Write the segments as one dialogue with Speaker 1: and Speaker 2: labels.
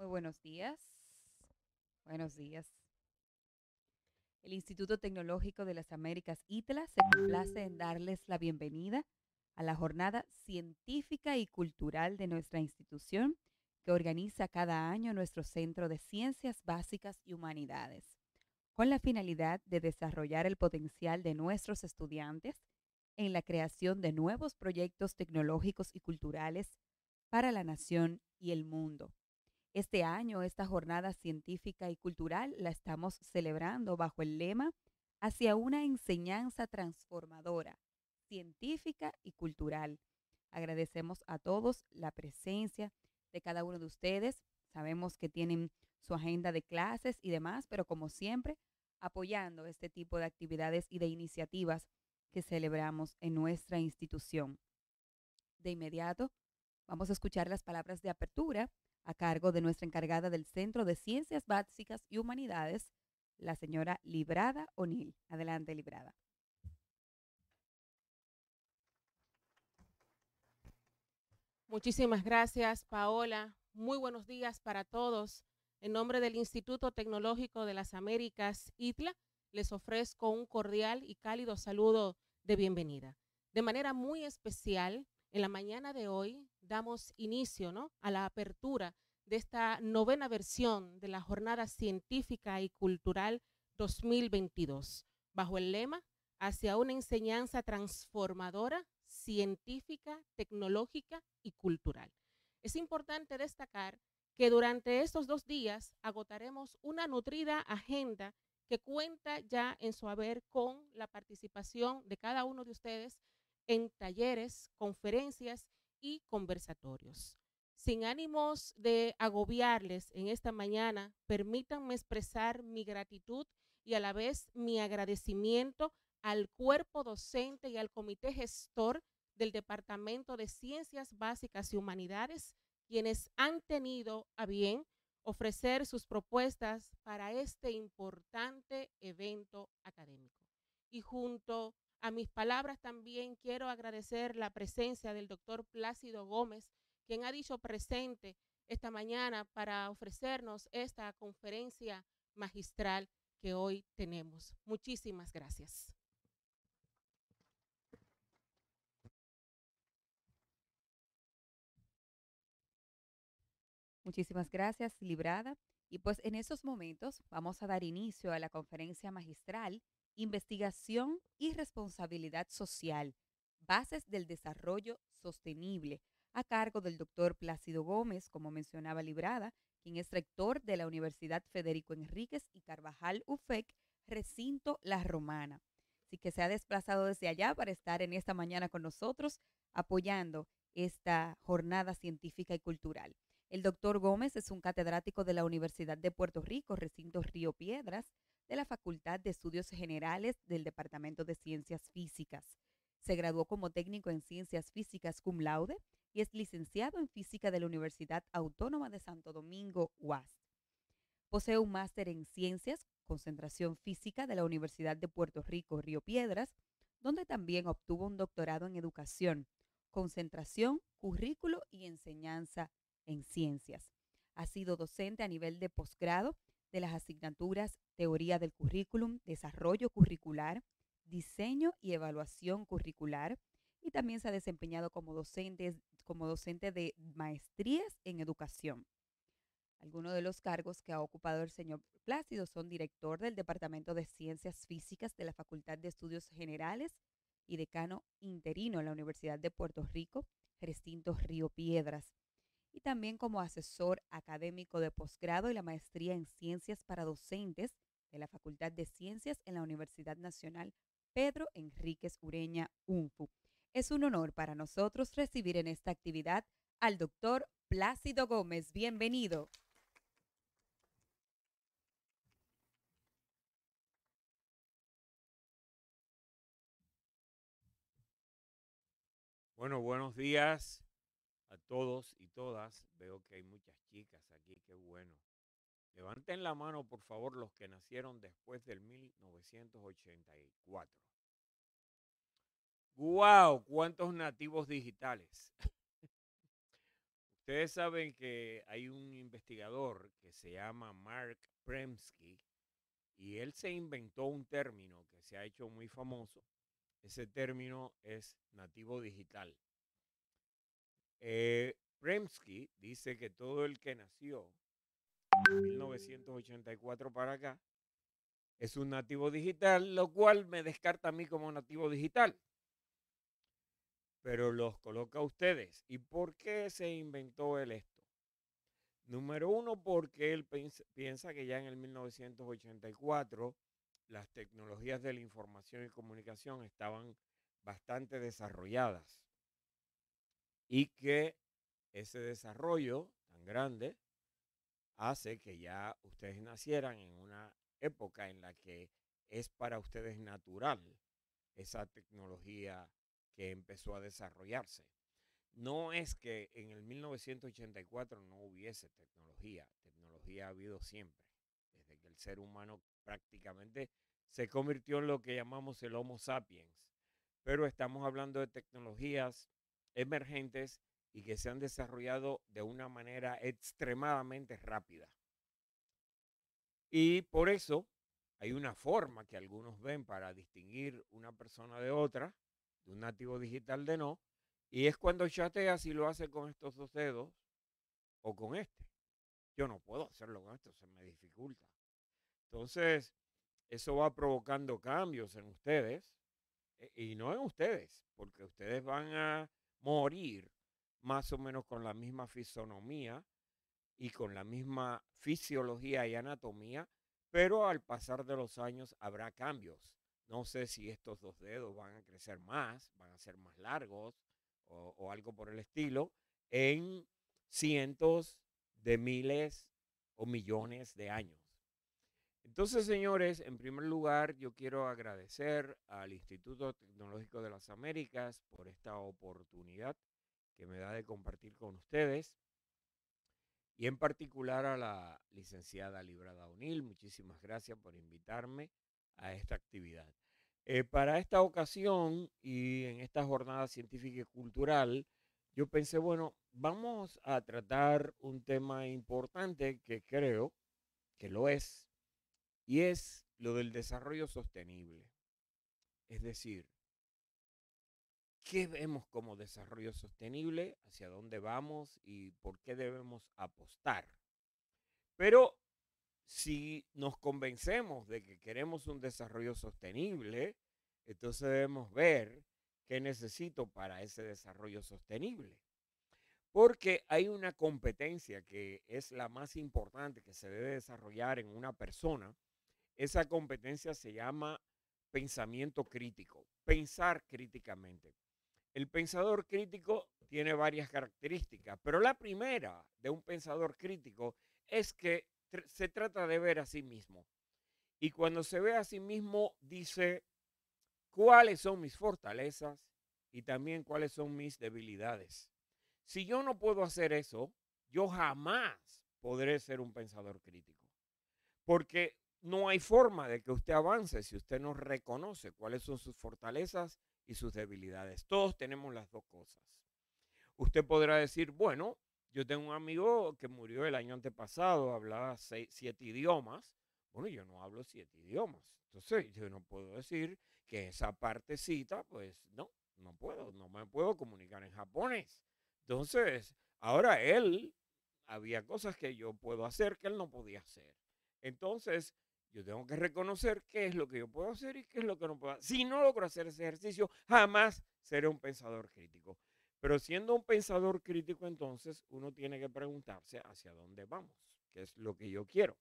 Speaker 1: Muy buenos días. Buenos días. El Instituto Tecnológico de las Américas, ITLA, se complace en darles la bienvenida a la jornada científica y cultural de nuestra institución que organiza cada año nuestro Centro de Ciencias Básicas y Humanidades, con la finalidad de desarrollar el potencial de nuestros estudiantes en la creación de nuevos proyectos tecnológicos y culturales para la nación y el mundo. Este año, esta jornada científica y cultural la estamos celebrando bajo el lema hacia una enseñanza transformadora, científica y cultural. Agradecemos a todos la presencia de cada uno de ustedes. Sabemos que tienen su agenda de clases y demás, pero como siempre, apoyando este tipo de actividades y de iniciativas que celebramos en nuestra institución. De inmediato, vamos a escuchar las palabras de apertura a cargo de nuestra encargada del Centro de Ciencias Básicas y Humanidades, la señora Librada O'Neill. Adelante, Librada.
Speaker 2: Muchísimas gracias, Paola. Muy buenos días para todos. En nombre del Instituto Tecnológico de las Américas, ITLA, les ofrezco un cordial y cálido saludo de bienvenida. De manera muy especial, en la mañana de hoy damos inicio ¿no? a la apertura de esta novena versión de la Jornada Científica y Cultural 2022, bajo el lema hacia una enseñanza transformadora, científica, tecnológica y cultural. Es importante destacar que durante estos dos días agotaremos una nutrida agenda que cuenta ya en su haber con la participación de cada uno de ustedes en talleres, conferencias y conversatorios. Sin ánimos de agobiarles en esta mañana, permítanme expresar mi gratitud y a la vez mi agradecimiento al cuerpo docente y al comité gestor del Departamento de Ciencias Básicas y Humanidades, quienes han tenido a bien ofrecer sus propuestas para este importante evento académico. Y junto a mis palabras también quiero agradecer la presencia del doctor Plácido Gómez, quien ha dicho presente esta mañana para ofrecernos esta conferencia magistral que hoy tenemos. Muchísimas gracias.
Speaker 1: Muchísimas gracias, Librada. Y pues en esos momentos vamos a dar inicio a la conferencia magistral investigación y responsabilidad social, bases del desarrollo sostenible, a cargo del doctor Plácido Gómez, como mencionaba Librada, quien es rector de la Universidad Federico Enríquez y Carvajal UFEC, recinto La Romana. Así que se ha desplazado desde allá para estar en esta mañana con nosotros apoyando esta jornada científica y cultural. El doctor Gómez es un catedrático de la Universidad de Puerto Rico, recinto Río Piedras, de la Facultad de Estudios Generales del Departamento de Ciencias Físicas. Se graduó como técnico en Ciencias Físicas cum laude y es licenciado en Física de la Universidad Autónoma de Santo Domingo, UAS. Posee un máster en Ciencias, concentración física de la Universidad de Puerto Rico, Río Piedras, donde también obtuvo un doctorado en Educación, concentración, currículo y enseñanza en Ciencias. Ha sido docente a nivel de posgrado de las asignaturas Teoría del Currículum, Desarrollo Curricular, Diseño y Evaluación Curricular y también se ha desempeñado como docente, como docente de maestrías en educación. Algunos de los cargos que ha ocupado el señor Plácido son director del Departamento de Ciencias Físicas de la Facultad de Estudios Generales y decano interino en la Universidad de Puerto Rico, recinto Río Piedras y también como asesor académico de posgrado y la maestría en ciencias para docentes de la Facultad de Ciencias en la Universidad Nacional Pedro Enríquez Ureña UNFU. Es un honor para nosotros recibir en esta actividad al doctor Plácido Gómez. Bienvenido.
Speaker 3: Bueno, buenos días todos y todas. Veo que hay muchas chicas aquí, qué bueno. Levanten la mano, por favor, los que nacieron después del 1984. ¡Guau! ¡Wow! ¿Cuántos nativos digitales? Ustedes saben que hay un investigador que se llama Mark Premsky y él se inventó un término que se ha hecho muy famoso. Ese término es nativo digital. Eh, dice que todo el que nació en 1984 para acá es un nativo digital, lo cual me descarta a mí como nativo digital. Pero los coloca a ustedes. ¿Y por qué se inventó él esto? Número uno, porque él piensa que ya en el 1984 las tecnologías de la información y comunicación estaban bastante desarrolladas y que ese desarrollo tan grande hace que ya ustedes nacieran en una época en la que es para ustedes natural esa tecnología que empezó a desarrollarse. No es que en el 1984 no hubiese tecnología, tecnología ha habido siempre, desde que el ser humano prácticamente se convirtió en lo que llamamos el Homo sapiens, pero estamos hablando de tecnologías emergentes y que se han desarrollado de una manera extremadamente rápida. Y por eso hay una forma que algunos ven para distinguir una persona de otra, de un nativo digital de no, y es cuando chatea si lo hace con estos dos dedos o con este. Yo no puedo hacerlo con esto, se me dificulta. Entonces, eso va provocando cambios en ustedes, eh, y no en ustedes, porque ustedes van a morir más o menos con la misma fisonomía y con la misma fisiología y anatomía, pero al pasar de los años habrá cambios. No sé si estos dos dedos van a crecer más, van a ser más largos o, algo por el estilo, en cientos de miles o millones de años. Entonces, señores, en primer lugar, yo quiero agradecer al Instituto Tecnológico de las Américas por esta oportunidad que me da de compartir con ustedes y en particular a la licenciada Librada Unil. Muchísimas gracias por invitarme a esta actividad. Eh, para esta ocasión y en esta jornada científica y cultural, yo pensé, bueno, vamos a tratar un tema importante que creo que lo es y es lo del desarrollo sostenible. Es decir, ¿qué vemos como desarrollo sostenible? ¿Hacia dónde vamos y por qué debemos apostar? Pero si nos convencemos de que queremos un desarrollo sostenible, entonces debemos ver qué necesito para ese desarrollo sostenible. Porque hay una competencia que es la más importante que se debe desarrollar en una persona, esa competencia se llama pensamiento crítico, pensar críticamente. El pensador crítico tiene varias características, pero la primera de un pensador crítico es que se trata de ver a sí mismo. Y cuando se ve a sí mismo, dice cuáles son mis fortalezas y también cuáles son mis debilidades. Si yo no puedo hacer eso, yo jamás podré ser un pensador crítico. Porque no hay forma de que usted avance si usted no reconoce cuáles son sus fortalezas y sus debilidades. Todos tenemos las dos cosas. Usted podrá decir, bueno, yo tengo un amigo que murió el año antepasado, hablaba siete idiomas. Bueno, yo no hablo siete idiomas. Entonces, yo no puedo decir que esa partecita, pues no, no puedo, no me puedo comunicar en japonés. Entonces, ahora él, había cosas que yo puedo hacer que él no podía hacer. Entonces, yo tengo que reconocer qué es lo que yo puedo hacer y qué es lo que no puedo hacer. Si no logro hacer ese ejercicio, jamás seré un pensador crítico. Pero siendo un pensador crítico, entonces uno tiene que preguntarse hacia dónde vamos, qué es lo que yo quiero.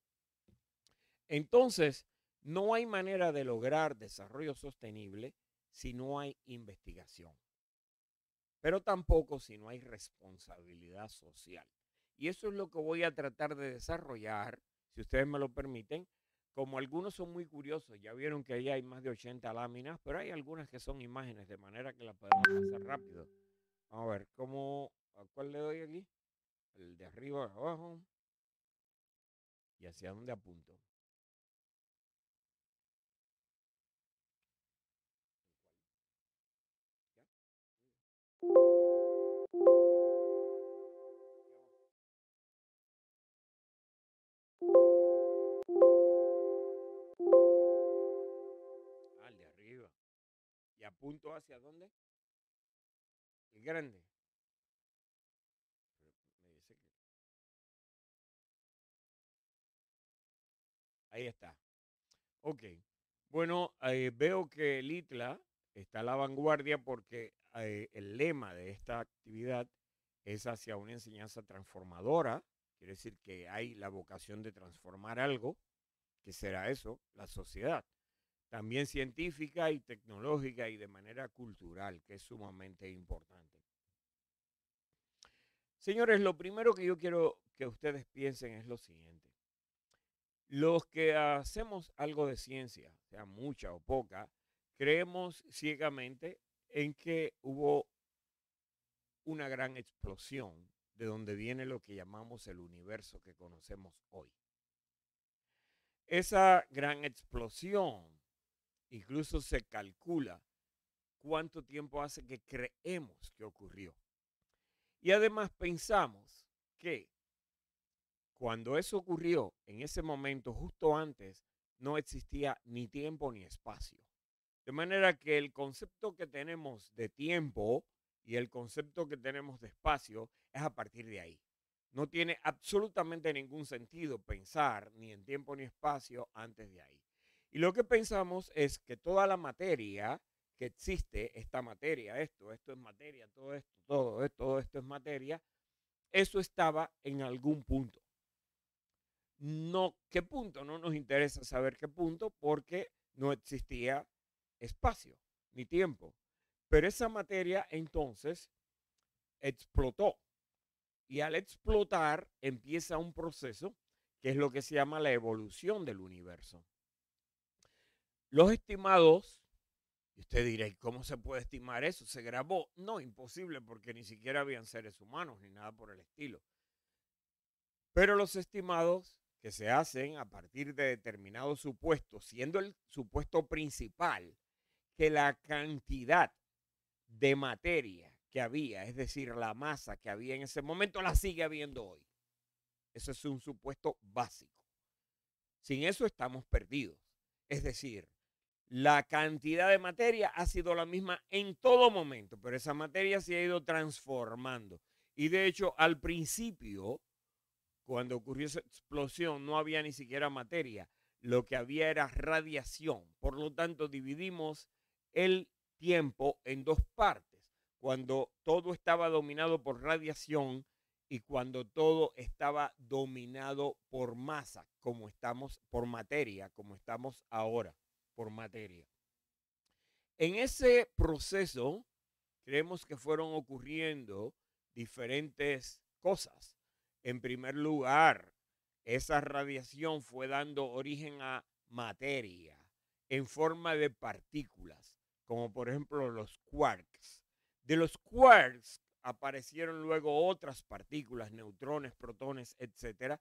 Speaker 3: Entonces, no hay manera de lograr desarrollo sostenible si no hay investigación, pero tampoco si no hay responsabilidad social. Y eso es lo que voy a tratar de desarrollar, si ustedes me lo permiten, como algunos son muy curiosos, ya vieron que ahí hay más de 80 láminas, pero hay algunas que son imágenes, de manera que las podemos hacer rápido. Vamos A ver, ¿cómo, ¿a cuál le doy aquí? El de arriba, abajo. ¿Y hacia dónde apunto? ¿Punto hacia dónde? El grande. Ahí está. Ok. Bueno, eh, veo que el ITLA está a la vanguardia porque eh, el lema de esta actividad es hacia una enseñanza transformadora. Quiere decir que hay la vocación de transformar algo, que será eso, la sociedad también científica y tecnológica y de manera cultural, que es sumamente importante. Señores, lo primero que yo quiero que ustedes piensen es lo siguiente. Los que hacemos algo de ciencia, sea mucha o poca, creemos ciegamente en que hubo una gran explosión de donde viene lo que llamamos el universo que conocemos hoy. Esa gran explosión Incluso se calcula cuánto tiempo hace que creemos que ocurrió. Y además pensamos que cuando eso ocurrió, en ese momento, justo antes, no existía ni tiempo ni espacio. De manera que el concepto que tenemos de tiempo y el concepto que tenemos de espacio es a partir de ahí. No tiene absolutamente ningún sentido pensar ni en tiempo ni espacio antes de ahí. Y lo que pensamos es que toda la materia que existe, esta materia, esto, esto es materia, todo esto, todo esto, eh, todo esto es materia, eso estaba en algún punto. No, ¿qué punto? No nos interesa saber qué punto porque no existía espacio ni tiempo. Pero esa materia entonces explotó. Y al explotar empieza un proceso que es lo que se llama la evolución del universo. Los estimados, y usted dirá, ¿y cómo se puede estimar eso? ¿Se grabó? No, imposible, porque ni siquiera habían seres humanos ni nada por el estilo. Pero los estimados que se hacen a partir de determinados supuestos, siendo el supuesto principal que la cantidad de materia que había, es decir, la masa que había en ese momento, la sigue habiendo hoy. Eso es un supuesto básico. Sin eso estamos perdidos. Es decir, la cantidad de materia ha sido la misma en todo momento, pero esa materia se ha ido transformando. Y de hecho, al principio, cuando ocurrió esa explosión, no había ni siquiera materia. Lo que había era radiación. Por lo tanto, dividimos el tiempo en dos partes. Cuando todo estaba dominado por radiación y cuando todo estaba dominado por masa, como estamos, por materia, como estamos ahora por materia. En ese proceso, creemos que fueron ocurriendo diferentes cosas. En primer lugar, esa radiación fue dando origen a materia en forma de partículas, como por ejemplo los quarks. De los quarks aparecieron luego otras partículas, neutrones, protones, etcétera,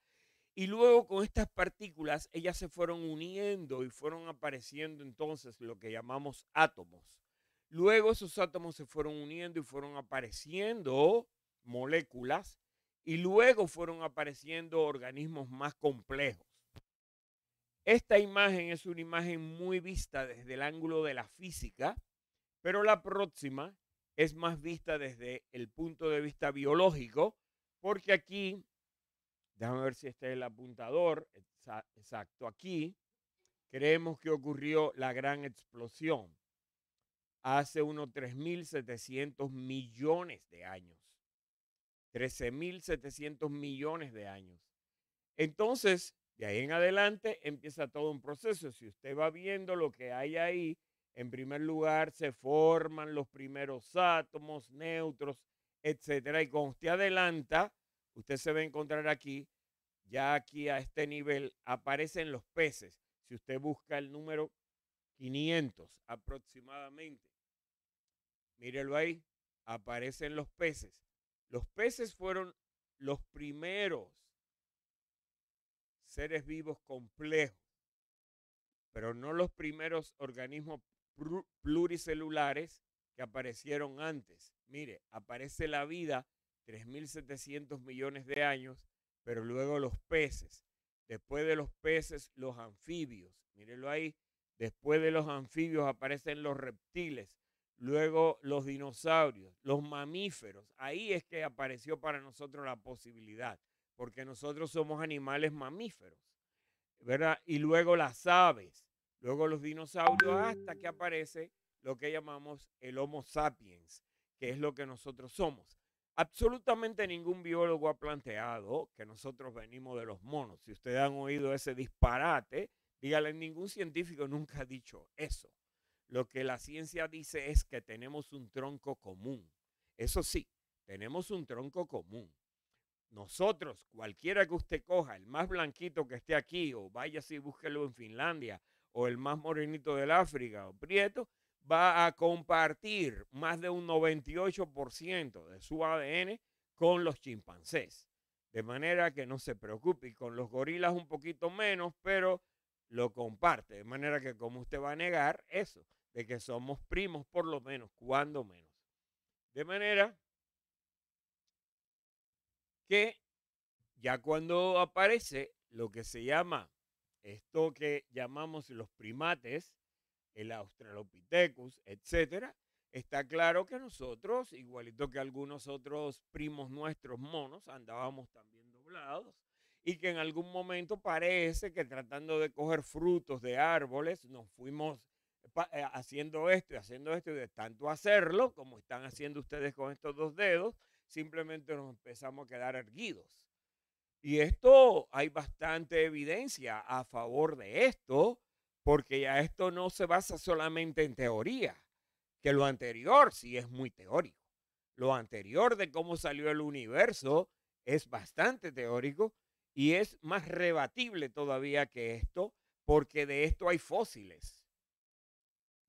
Speaker 3: y luego con estas partículas, ellas se fueron uniendo y fueron apareciendo entonces lo que llamamos átomos. Luego esos átomos se fueron uniendo y fueron apareciendo moléculas y luego fueron apareciendo organismos más complejos. Esta imagen es una imagen muy vista desde el ángulo de la física, pero la próxima es más vista desde el punto de vista biológico, porque aquí Déjame ver si está el apuntador. Exacto, aquí creemos que ocurrió la gran explosión hace unos 3.700 millones de años. 13.700 millones de años. Entonces, de ahí en adelante empieza todo un proceso. Si usted va viendo lo que hay ahí, en primer lugar se forman los primeros átomos, neutros, etcétera. Y cuando usted adelanta, usted se va a encontrar aquí, ya aquí a este nivel, aparecen los peces. Si usted busca el número 500 aproximadamente, mírelo ahí, aparecen los peces. Los peces fueron los primeros seres vivos complejos, pero no los primeros organismos pluricelulares que aparecieron antes. Mire, aparece la vida 3.700 millones de años, pero luego los peces. Después de los peces, los anfibios. Mírenlo ahí. Después de los anfibios aparecen los reptiles, luego los dinosaurios, los mamíferos. Ahí es que apareció para nosotros la posibilidad, porque nosotros somos animales mamíferos, ¿verdad? Y luego las aves, luego los dinosaurios, hasta que aparece lo que llamamos el Homo sapiens, que es lo que nosotros somos. Absolutamente ningún biólogo ha planteado que nosotros venimos de los monos. Si ustedes han oído ese disparate, díganle, ningún científico nunca ha dicho eso. Lo que la ciencia dice es que tenemos un tronco común. Eso sí, tenemos un tronco común. Nosotros, cualquiera que usted coja, el más blanquito que esté aquí, o vaya y búsquelo en Finlandia, o el más morenito del África, o prieto, va a compartir más de un 98% de su ADN con los chimpancés. De manera que no se preocupe, y con los gorilas un poquito menos, pero lo comparte. De manera que como usted va a negar eso, de que somos primos por lo menos, cuando menos. De manera que ya cuando aparece lo que se llama, esto que llamamos los primates, el Australopithecus, etcétera, está claro que nosotros, igualito que algunos otros primos nuestros monos, andábamos también doblados y que en algún momento parece que tratando de coger frutos de árboles nos fuimos eh, eh, haciendo esto y haciendo esto y de tanto hacerlo, como están haciendo ustedes con estos dos dedos, simplemente nos empezamos a quedar erguidos. Y esto hay bastante evidencia a favor de esto porque ya esto no se basa solamente en teoría, que lo anterior sí es muy teórico. Lo anterior de cómo salió el universo es bastante teórico y es más rebatible todavía que esto, porque de esto hay fósiles.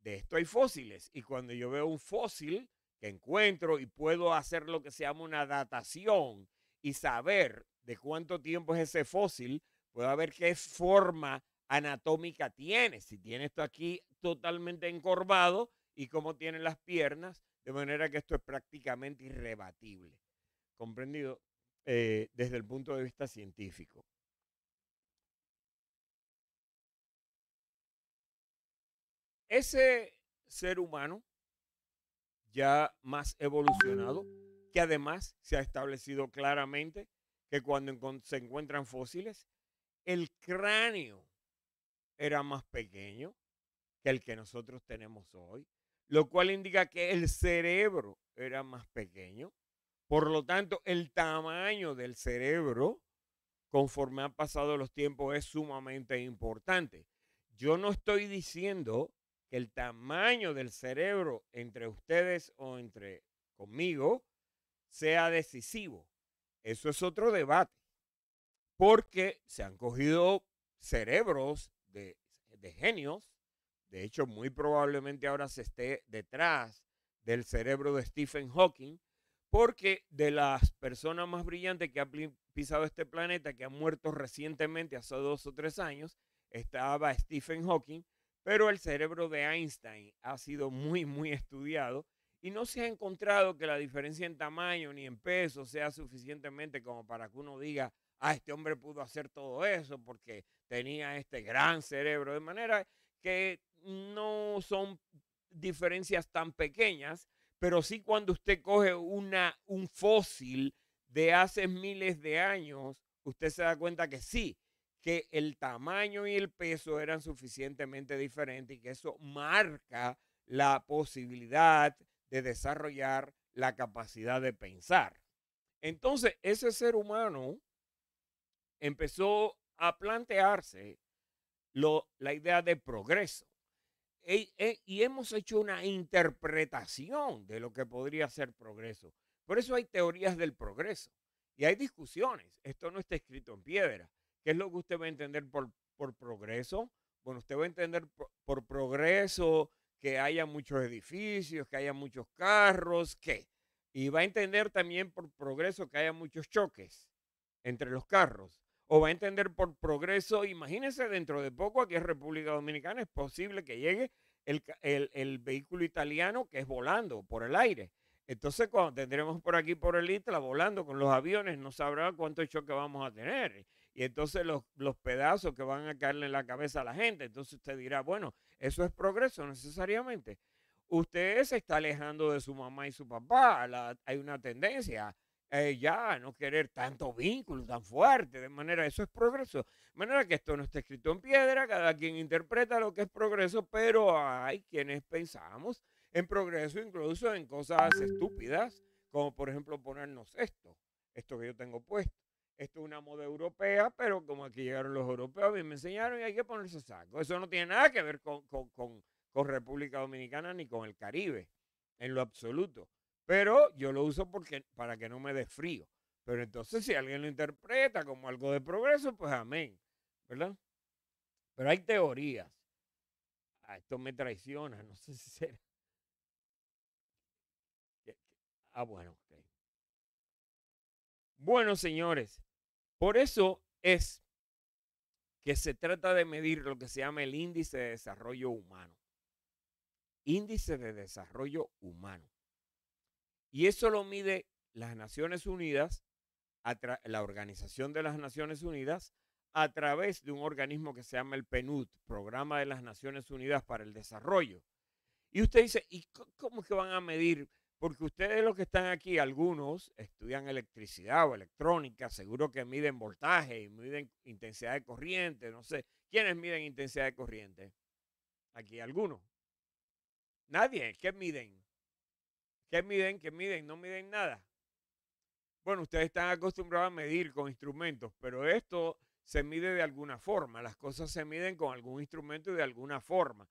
Speaker 3: De esto hay fósiles. Y cuando yo veo un fósil que encuentro y puedo hacer lo que se llama una datación y saber de cuánto tiempo es ese fósil, puedo ver qué forma anatómica tiene. Si tiene esto aquí totalmente encorvado y cómo tiene las piernas, de manera que esto es prácticamente irrebatible, comprendido eh, desde el punto de vista científico. Ese ser humano ya más evolucionado, que además se ha establecido claramente que cuando se encuentran fósiles, el cráneo era más pequeño que el que nosotros tenemos hoy, lo cual indica que el cerebro era más pequeño. Por lo tanto, el tamaño del cerebro, conforme han pasado los tiempos, es sumamente importante. Yo no estoy diciendo que el tamaño del cerebro entre ustedes o entre conmigo sea decisivo. Eso es otro debate. Porque se han cogido cerebros de, genios. De hecho, muy probablemente ahora se esté detrás del cerebro de Stephen Hawking, porque de las personas más brillantes que han pisado este planeta, que han muerto recientemente, hace dos o tres años, estaba Stephen Hawking, pero el cerebro de Einstein ha sido muy, muy estudiado y no se ha encontrado que la diferencia en tamaño ni en peso sea suficientemente como para que uno diga, ah, este hombre pudo hacer todo eso porque tenía este gran cerebro. De manera que no son diferencias tan pequeñas, pero sí cuando usted coge una, un fósil de hace miles de años, usted se da cuenta que sí, que el tamaño y el peso eran suficientemente diferentes y que eso marca la posibilidad de desarrollar la capacidad de pensar. Entonces, ese ser humano empezó a plantearse la idea de progreso. E, e, y hemos hecho una interpretación de lo que podría ser progreso. Por eso hay teorías del progreso y hay discusiones. Esto no está escrito en piedra. ¿Qué es lo que usted va a entender por, por progreso? Bueno, usted va a entender por progreso que haya muchos edificios, que haya muchos carros, ¿qué? Y va a entender también por progreso que haya muchos choques entre los carros o va a entender por progreso. Imagínense dentro de poco aquí en República Dominicana es posible que llegue el, vehículo italiano que es volando por el aire. Entonces, cuando tendremos por aquí, por el Isla, volando con los aviones, no sabrá cuánto choque vamos a tener. Y entonces los, pedazos que van a caerle en la cabeza a la gente. Entonces usted dirá, bueno, eso es progreso necesariamente. Usted se está alejando de su mamá y su papá. hay una tendencia eh, ya no querer tanto vínculo tan fuerte, de manera, eso es progreso. De manera que esto no está escrito en piedra, cada quien interpreta lo que es progreso, pero hay quienes pensamos en progreso incluso en cosas estúpidas, como por ejemplo ponernos esto, esto que yo tengo puesto. Esto es una moda europea, pero como aquí llegaron los europeos, bien me enseñaron y hay que ponerse saco. Eso no tiene nada que ver con, con, con República Dominicana ni con el Caribe, en lo absoluto. Pero yo lo uso porque, para que no me dé frío. Pero entonces si alguien lo interpreta como algo de progreso, pues amén. ¿Verdad? Pero hay teorías. Ah, esto me traiciona, no sé si será. Ah, bueno, ok. Bueno, señores, por eso es que se trata de medir lo que se llama el índice de desarrollo humano. Índice de desarrollo humano. Y eso lo mide las Naciones Unidas, la Organización de las Naciones Unidas, a través de un organismo que se llama el PNUD, Programa de las Naciones Unidas para el Desarrollo. Y usted dice, ¿y cómo es que van a medir? Porque ustedes los que están aquí, algunos estudian electricidad o electrónica, seguro que miden voltaje y miden intensidad de corriente, no sé. ¿Quiénes miden intensidad de corriente? Aquí algunos. Nadie, ¿qué miden? ¿Qué miden? ¿Qué miden? No miden nada. Bueno, ustedes están acostumbrados a medir con instrumentos, pero esto se mide de alguna forma. Las cosas se miden con algún instrumento y de alguna forma.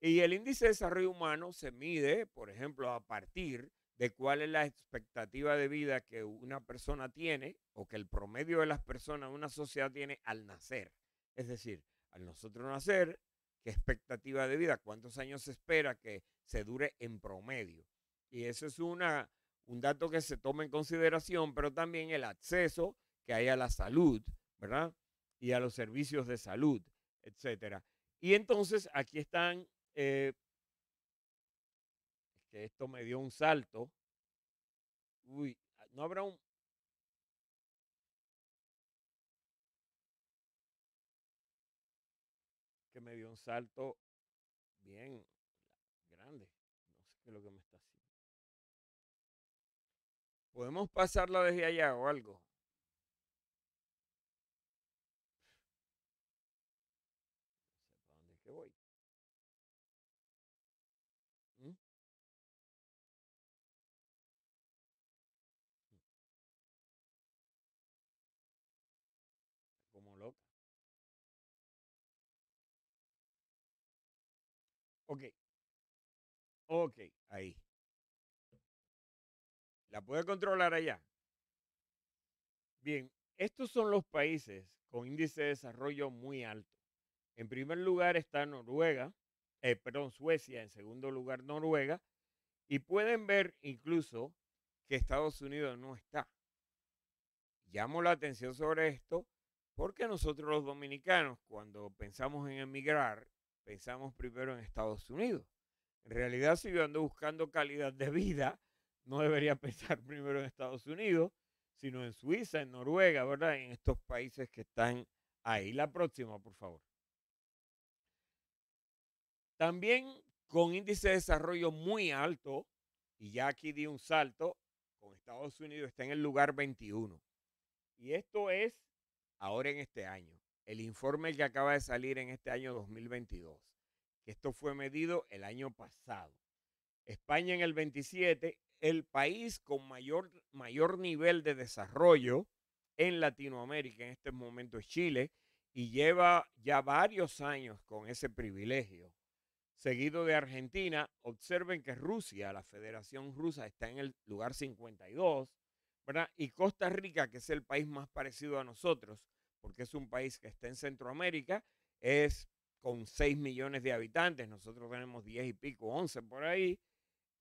Speaker 3: Y el índice de desarrollo humano se mide, por ejemplo, a partir de cuál es la expectativa de vida que una persona tiene o que el promedio de las personas una sociedad tiene al nacer. Es decir, al nosotros nacer, ¿qué expectativa de vida? ¿Cuántos años se espera que se dure en promedio? Y eso es una, un dato que se toma en consideración, pero también el acceso que hay a la salud, ¿verdad? Y a los servicios de salud, etcétera. Y entonces aquí están, eh que esto me dio un salto. Uy, ah, no habrá un, que me dio un salto bien grande. No sé qué lo que me ¿Podemos pasarla desde allá o algo? No dónde que voy. ¿Mm? Mm. Como loca. Okay. Okay. ahí la puede controlar allá. Bien, estos son los países con índice de desarrollo muy alto. En primer lugar está Noruega, eh, perdón, Suecia, en segundo lugar Noruega, y pueden ver incluso que Estados Unidos no está. Llamo la atención sobre esto porque nosotros los dominicanos, cuando pensamos en emigrar, pensamos primero en Estados Unidos. En realidad, si yo ando buscando calidad de vida, no debería pensar primero en Estados Unidos, sino en Suiza, en Noruega, ¿verdad? En estos países que están ahí. La próxima, por favor. También con índice de desarrollo muy alto, y ya aquí di un salto, con Estados Unidos está en el lugar 21. Y esto es ahora en este año, el informe que acaba de salir en este año 2022. Esto fue medido el año pasado. España en el 27, el país con mayor, mayor nivel de desarrollo en Latinoamérica, en este momento es Chile, y lleva ya varios años con ese privilegio. Seguido de Argentina, observen que Rusia, la Federación Rusa, está en el lugar 52, ¿verdad? Y Costa Rica, que es el país más parecido a nosotros, porque es un país que está en Centroamérica, es con 6 millones de habitantes, nosotros tenemos 10 y pico, 11 por ahí,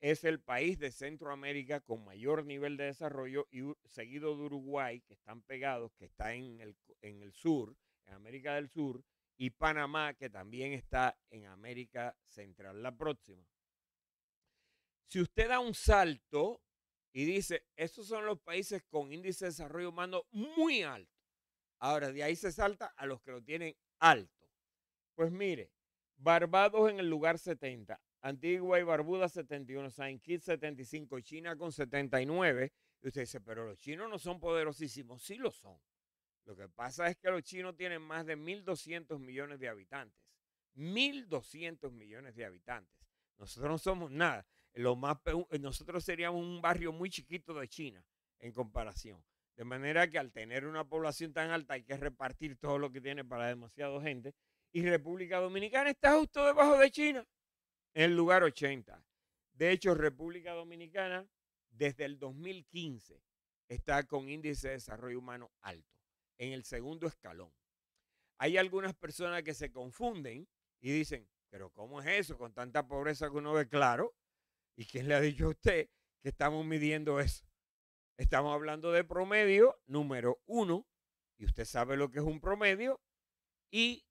Speaker 3: es el país de Centroamérica con mayor nivel de desarrollo y seguido de Uruguay, que están pegados, que está en el, en el sur, en América del Sur, y Panamá, que también está en América Central. La próxima. Si usted da un salto y dice, estos son los países con índice de desarrollo humano muy alto. Ahora, de ahí se salta a los que lo tienen alto. Pues mire, Barbados en el lugar 70, Antigua y Barbuda 71, Saint Kitts 75, China con 79. Y usted dice, pero los chinos no son poderosísimos. Sí lo son. Lo que pasa es que los chinos tienen más de 1.200 millones de habitantes. 1.200 millones de habitantes. Nosotros no somos nada. Lo más, nosotros seríamos un barrio muy chiquito de China en comparación. De manera que al tener una población tan alta hay que repartir todo lo que tiene para demasiada gente. Y República Dominicana está justo debajo de China en el lugar 80. De hecho, República Dominicana desde el 2015 está con índice de desarrollo humano alto, en el segundo escalón. Hay algunas personas que se confunden y dicen, pero ¿cómo es eso con tanta pobreza que uno ve claro? ¿Y quién le ha dicho a usted que estamos midiendo eso? Estamos hablando de promedio número uno, y usted sabe lo que es un promedio, y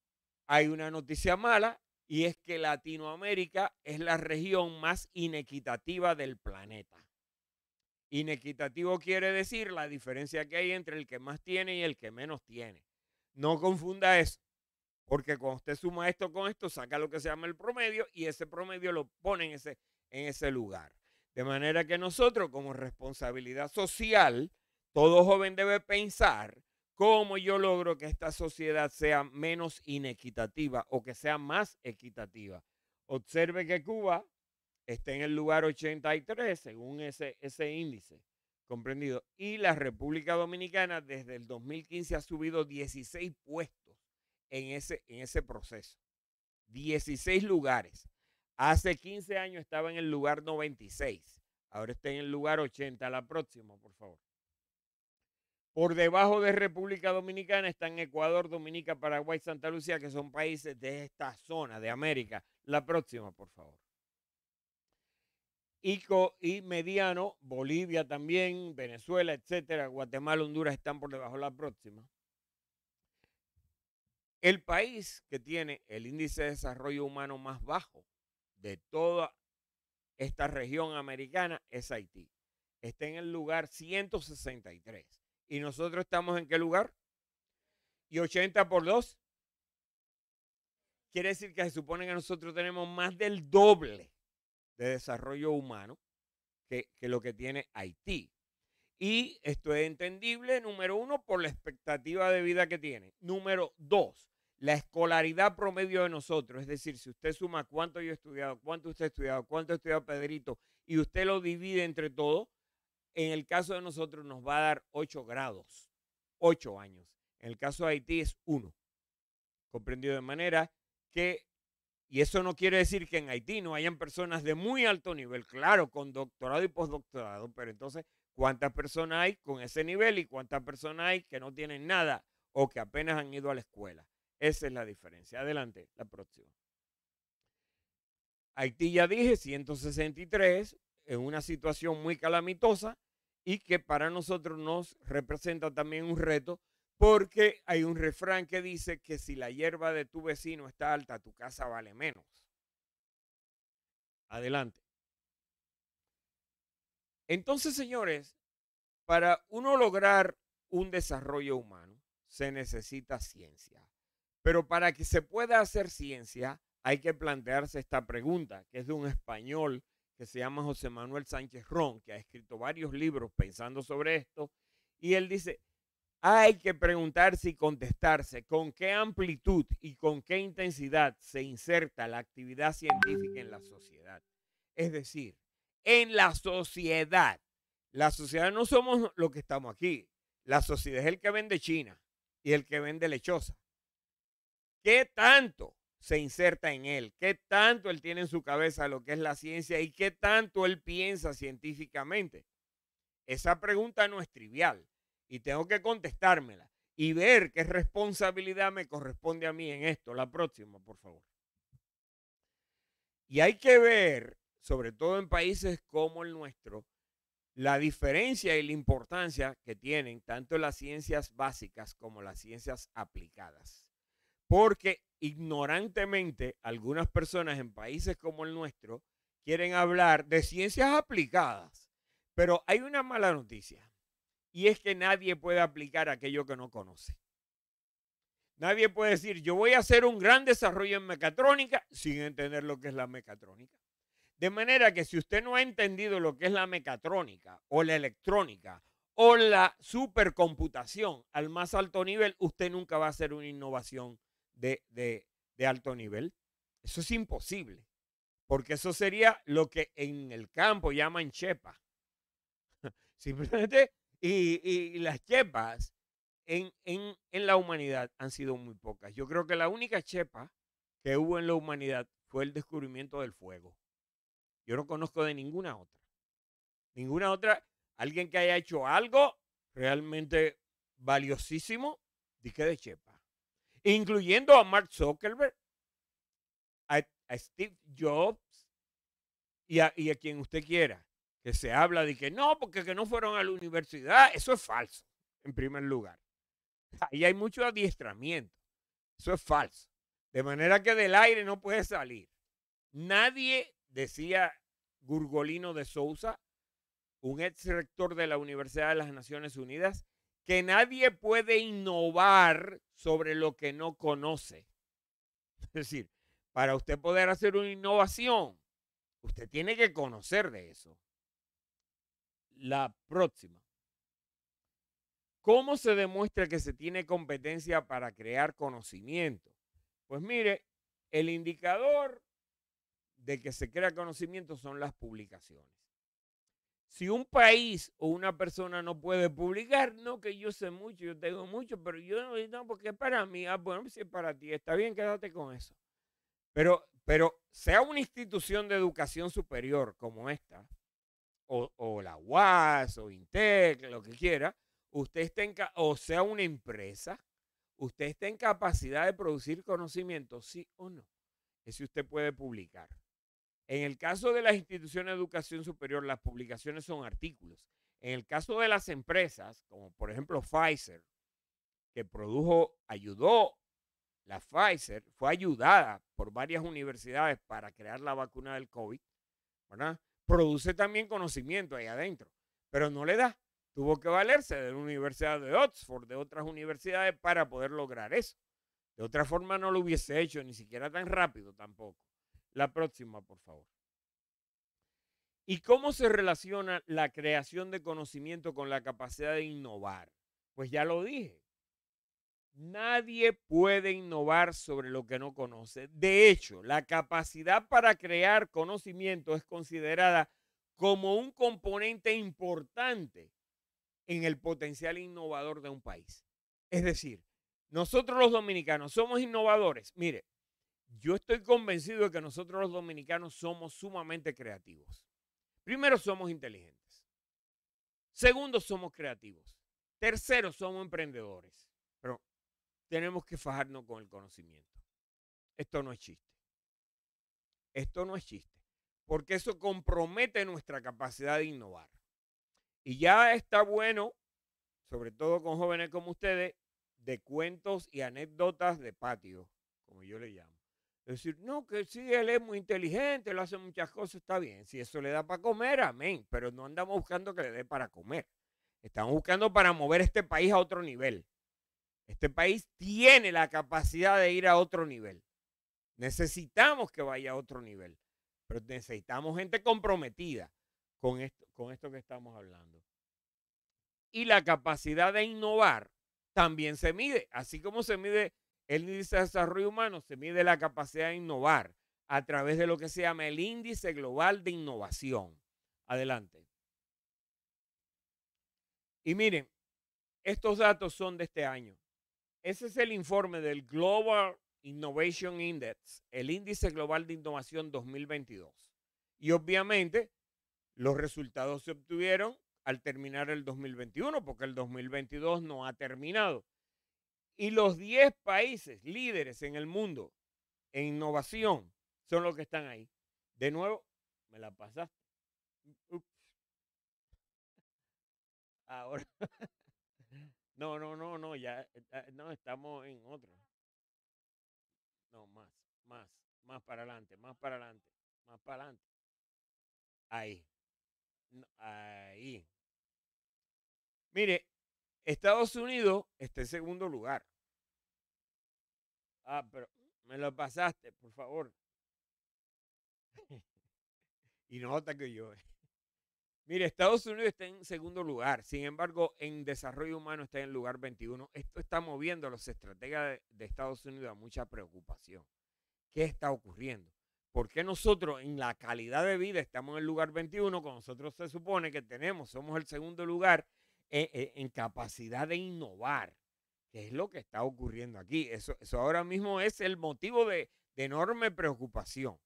Speaker 3: hay una noticia mala y es que Latinoamérica es la región más inequitativa del planeta. Inequitativo quiere decir la diferencia que hay entre el que más tiene y el que menos tiene. No confunda eso, porque cuando usted suma esto con esto, saca lo que se llama el promedio y ese promedio lo pone en ese, en ese lugar. De manera que nosotros, como responsabilidad social, todo joven debe pensar ¿Cómo yo logro que esta sociedad sea menos inequitativa o que sea más equitativa? Observe que Cuba está en el lugar 83 según ese, ese índice, comprendido. Y la República Dominicana desde el 2015 ha subido 16 puestos en ese, en ese proceso. 16 lugares. Hace 15 años estaba en el lugar 96. Ahora está en el lugar 80. La próxima, por favor. Por debajo de República Dominicana están Ecuador, Dominica, Paraguay, Santa Lucía, que son países de esta zona de América. La próxima, por favor. Ico y mediano, Bolivia también, Venezuela, etcétera, Guatemala, Honduras están por debajo de la próxima. El país que tiene el índice de desarrollo humano más bajo de toda esta región americana es Haití. Está en el lugar 163. ¿Y nosotros estamos en qué lugar? ¿Y 80 por 2? Quiere decir que se supone que nosotros tenemos más del doble de desarrollo humano que, lo que tiene Haití. Y esto es entendible, número uno, por la expectativa de vida que tiene. Número dos, la escolaridad promedio de nosotros. Es decir, si usted suma cuánto yo he estudiado, cuánto usted ha estudiado, cuánto ha estudiado Pedrito, y usted lo divide entre todos, en el caso de nosotros nos va a dar 8 grados, 8 años. En el caso de Haití es 1. Comprendido de manera que, y eso no quiere decir que en Haití no hayan personas de muy alto nivel, claro, con doctorado y postdoctorado, pero entonces, ¿cuántas personas hay con ese nivel y cuántas personas hay que no tienen nada o que apenas han ido a la escuela? Esa es la diferencia. Adelante, la próxima. Haití ya dije, 163, en una situación muy calamitosa y que para nosotros nos representa también un reto porque hay un refrán que dice que si la hierba de tu vecino está alta, tu casa vale menos. Adelante. Entonces, señores, para uno lograr un desarrollo humano se necesita ciencia. Pero para que se pueda hacer ciencia hay que plantearse esta pregunta, que es de un español que se llama José Manuel Sánchez Ron, que ha escrito varios libros pensando sobre esto, y él dice, hay que preguntarse y contestarse con qué amplitud y con qué intensidad se inserta la actividad científica en la sociedad. Es decir, en la sociedad. La sociedad no somos lo que estamos aquí. La sociedad es el que vende China y el que vende lechosa. ¿Qué tanto se inserta en él, qué tanto él tiene en su cabeza lo que es la ciencia y qué tanto él piensa científicamente. Esa pregunta no es trivial y tengo que contestármela y ver qué responsabilidad me corresponde a mí en esto. La próxima, por favor. Y hay que ver, sobre todo en países como el nuestro, la diferencia y la importancia que tienen tanto las ciencias básicas como las ciencias aplicadas. Porque ignorantemente algunas personas en países como el nuestro quieren hablar de ciencias aplicadas. Pero hay una mala noticia y es que nadie puede aplicar aquello que no conoce. Nadie puede decir, yo voy a hacer un gran desarrollo en mecatrónica sin entender lo que es la mecatrónica. De manera que si usted no ha entendido lo que es la mecatrónica o la electrónica o la supercomputación al más alto nivel, usted nunca va a hacer una innovación de, alto nivel. Eso es imposible, porque eso sería lo que en el campo llaman chepa. Simplemente, y, las chepas en, en, en, la humanidad han sido muy pocas. Yo creo que la única chepa que hubo en la humanidad fue el descubrimiento del fuego. Yo no conozco de ninguna otra. Ninguna otra, alguien que haya hecho algo realmente valiosísimo, di de chepa incluyendo a Mark Zuckerberg, a, Steve Jobs y a, quien usted quiera, que se habla de que no, porque que no fueron a la universidad, eso es falso, en primer lugar. Y hay mucho adiestramiento, eso es falso. De manera que del aire no puede salir. Nadie, decía Gurgolino de Sousa, un ex rector de la Universidad de las Naciones Unidas, que nadie puede innovar sobre lo que no conoce. Es decir, para usted poder hacer una innovación, usted tiene que conocer de eso. La próxima. ¿Cómo se demuestra que se tiene competencia para crear conocimiento? Pues mire, el indicador de que se crea conocimiento son las publicaciones. Si un país o una persona no puede publicar, no que yo sé mucho, yo tengo mucho, pero yo no, no porque es para mí, ah, bueno, si pues es para ti, está bien, quédate con eso. Pero, pero sea una institución de educación superior como esta, o, la UAS, o Intec, lo que quiera, usted está o sea una empresa, usted está en capacidad de producir conocimiento, sí o no. Es si usted puede publicar. En el caso de las instituciones de educación superior, las publicaciones son artículos. En el caso de las empresas, como por ejemplo Pfizer, que produjo, ayudó, la Pfizer fue ayudada por varias universidades para crear la vacuna del COVID, Produce también conocimiento ahí adentro, pero no le da. Tuvo que valerse de la Universidad de Oxford, de otras universidades para poder lograr eso. De otra forma no lo hubiese hecho, ni siquiera tan rápido tampoco. La próxima, por favor. ¿Y cómo se relaciona la creación de conocimiento con la capacidad de innovar? Pues ya lo dije. Nadie puede innovar sobre lo que no conoce. De hecho, la capacidad para crear conocimiento es considerada como un componente importante en el potencial innovador de un país. Es decir, nosotros los dominicanos somos innovadores. Mire, yo estoy convencido de que nosotros los dominicanos somos sumamente creativos. Primero, somos inteligentes. Segundo, somos creativos. Tercero, somos emprendedores. Pero tenemos que fajarnos con el conocimiento. Esto no es chiste. Esto no es chiste. Porque eso compromete nuestra capacidad de innovar. Y ya está bueno, sobre todo con jóvenes como ustedes, de cuentos y anécdotas de patio, como yo le llamo. Es decir, no, que sí, él es muy inteligente, él hace muchas cosas, está bien. Si eso le da para comer, amén. Pero no andamos buscando que le dé para comer. Estamos buscando para mover este país a otro nivel. Este país tiene la capacidad de ir a otro nivel. Necesitamos que vaya a otro nivel. Pero necesitamos gente comprometida con esto, con esto que estamos hablando. Y la capacidad de innovar también se mide, así como se mide el índice de desarrollo humano se mide la capacidad de innovar a través de lo que se llama el índice global de innovación. Adelante. Y miren, estos datos son de este año. Ese es el informe del Global Innovation Index, el índice global de innovación 2022. Y obviamente los resultados se obtuvieron al terminar el 2021, porque el 2022 no ha terminado. Y los 10 países líderes en el mundo en innovación son los que están ahí. De nuevo, me la pasaste. Ahora. No, no, no, no, ya eh, ah, no estamos en otro. No, más, más, más para adelante, más para adelante, más para adelante. Ahí. Ahí. Mire, Estados Unidos está en segundo lugar. Ah, pero me lo pasaste, por favor. y nota que yo. Eh. Mire, Estados Unidos está en segundo lugar. Sin embargo, en desarrollo humano está en lugar 21. Esto está moviendo a los estrategas de, Estados Unidos a mucha preocupación. ¿Qué está ocurriendo? ¿Por qué nosotros en la calidad de vida estamos en el lugar 21 cuando nosotros se supone que tenemos, somos el segundo lugar e, e, en capacidad de innovar, que es lo que está ocurriendo aquí. Eso, eso ahora mismo es el motivo de, de enorme preocupación.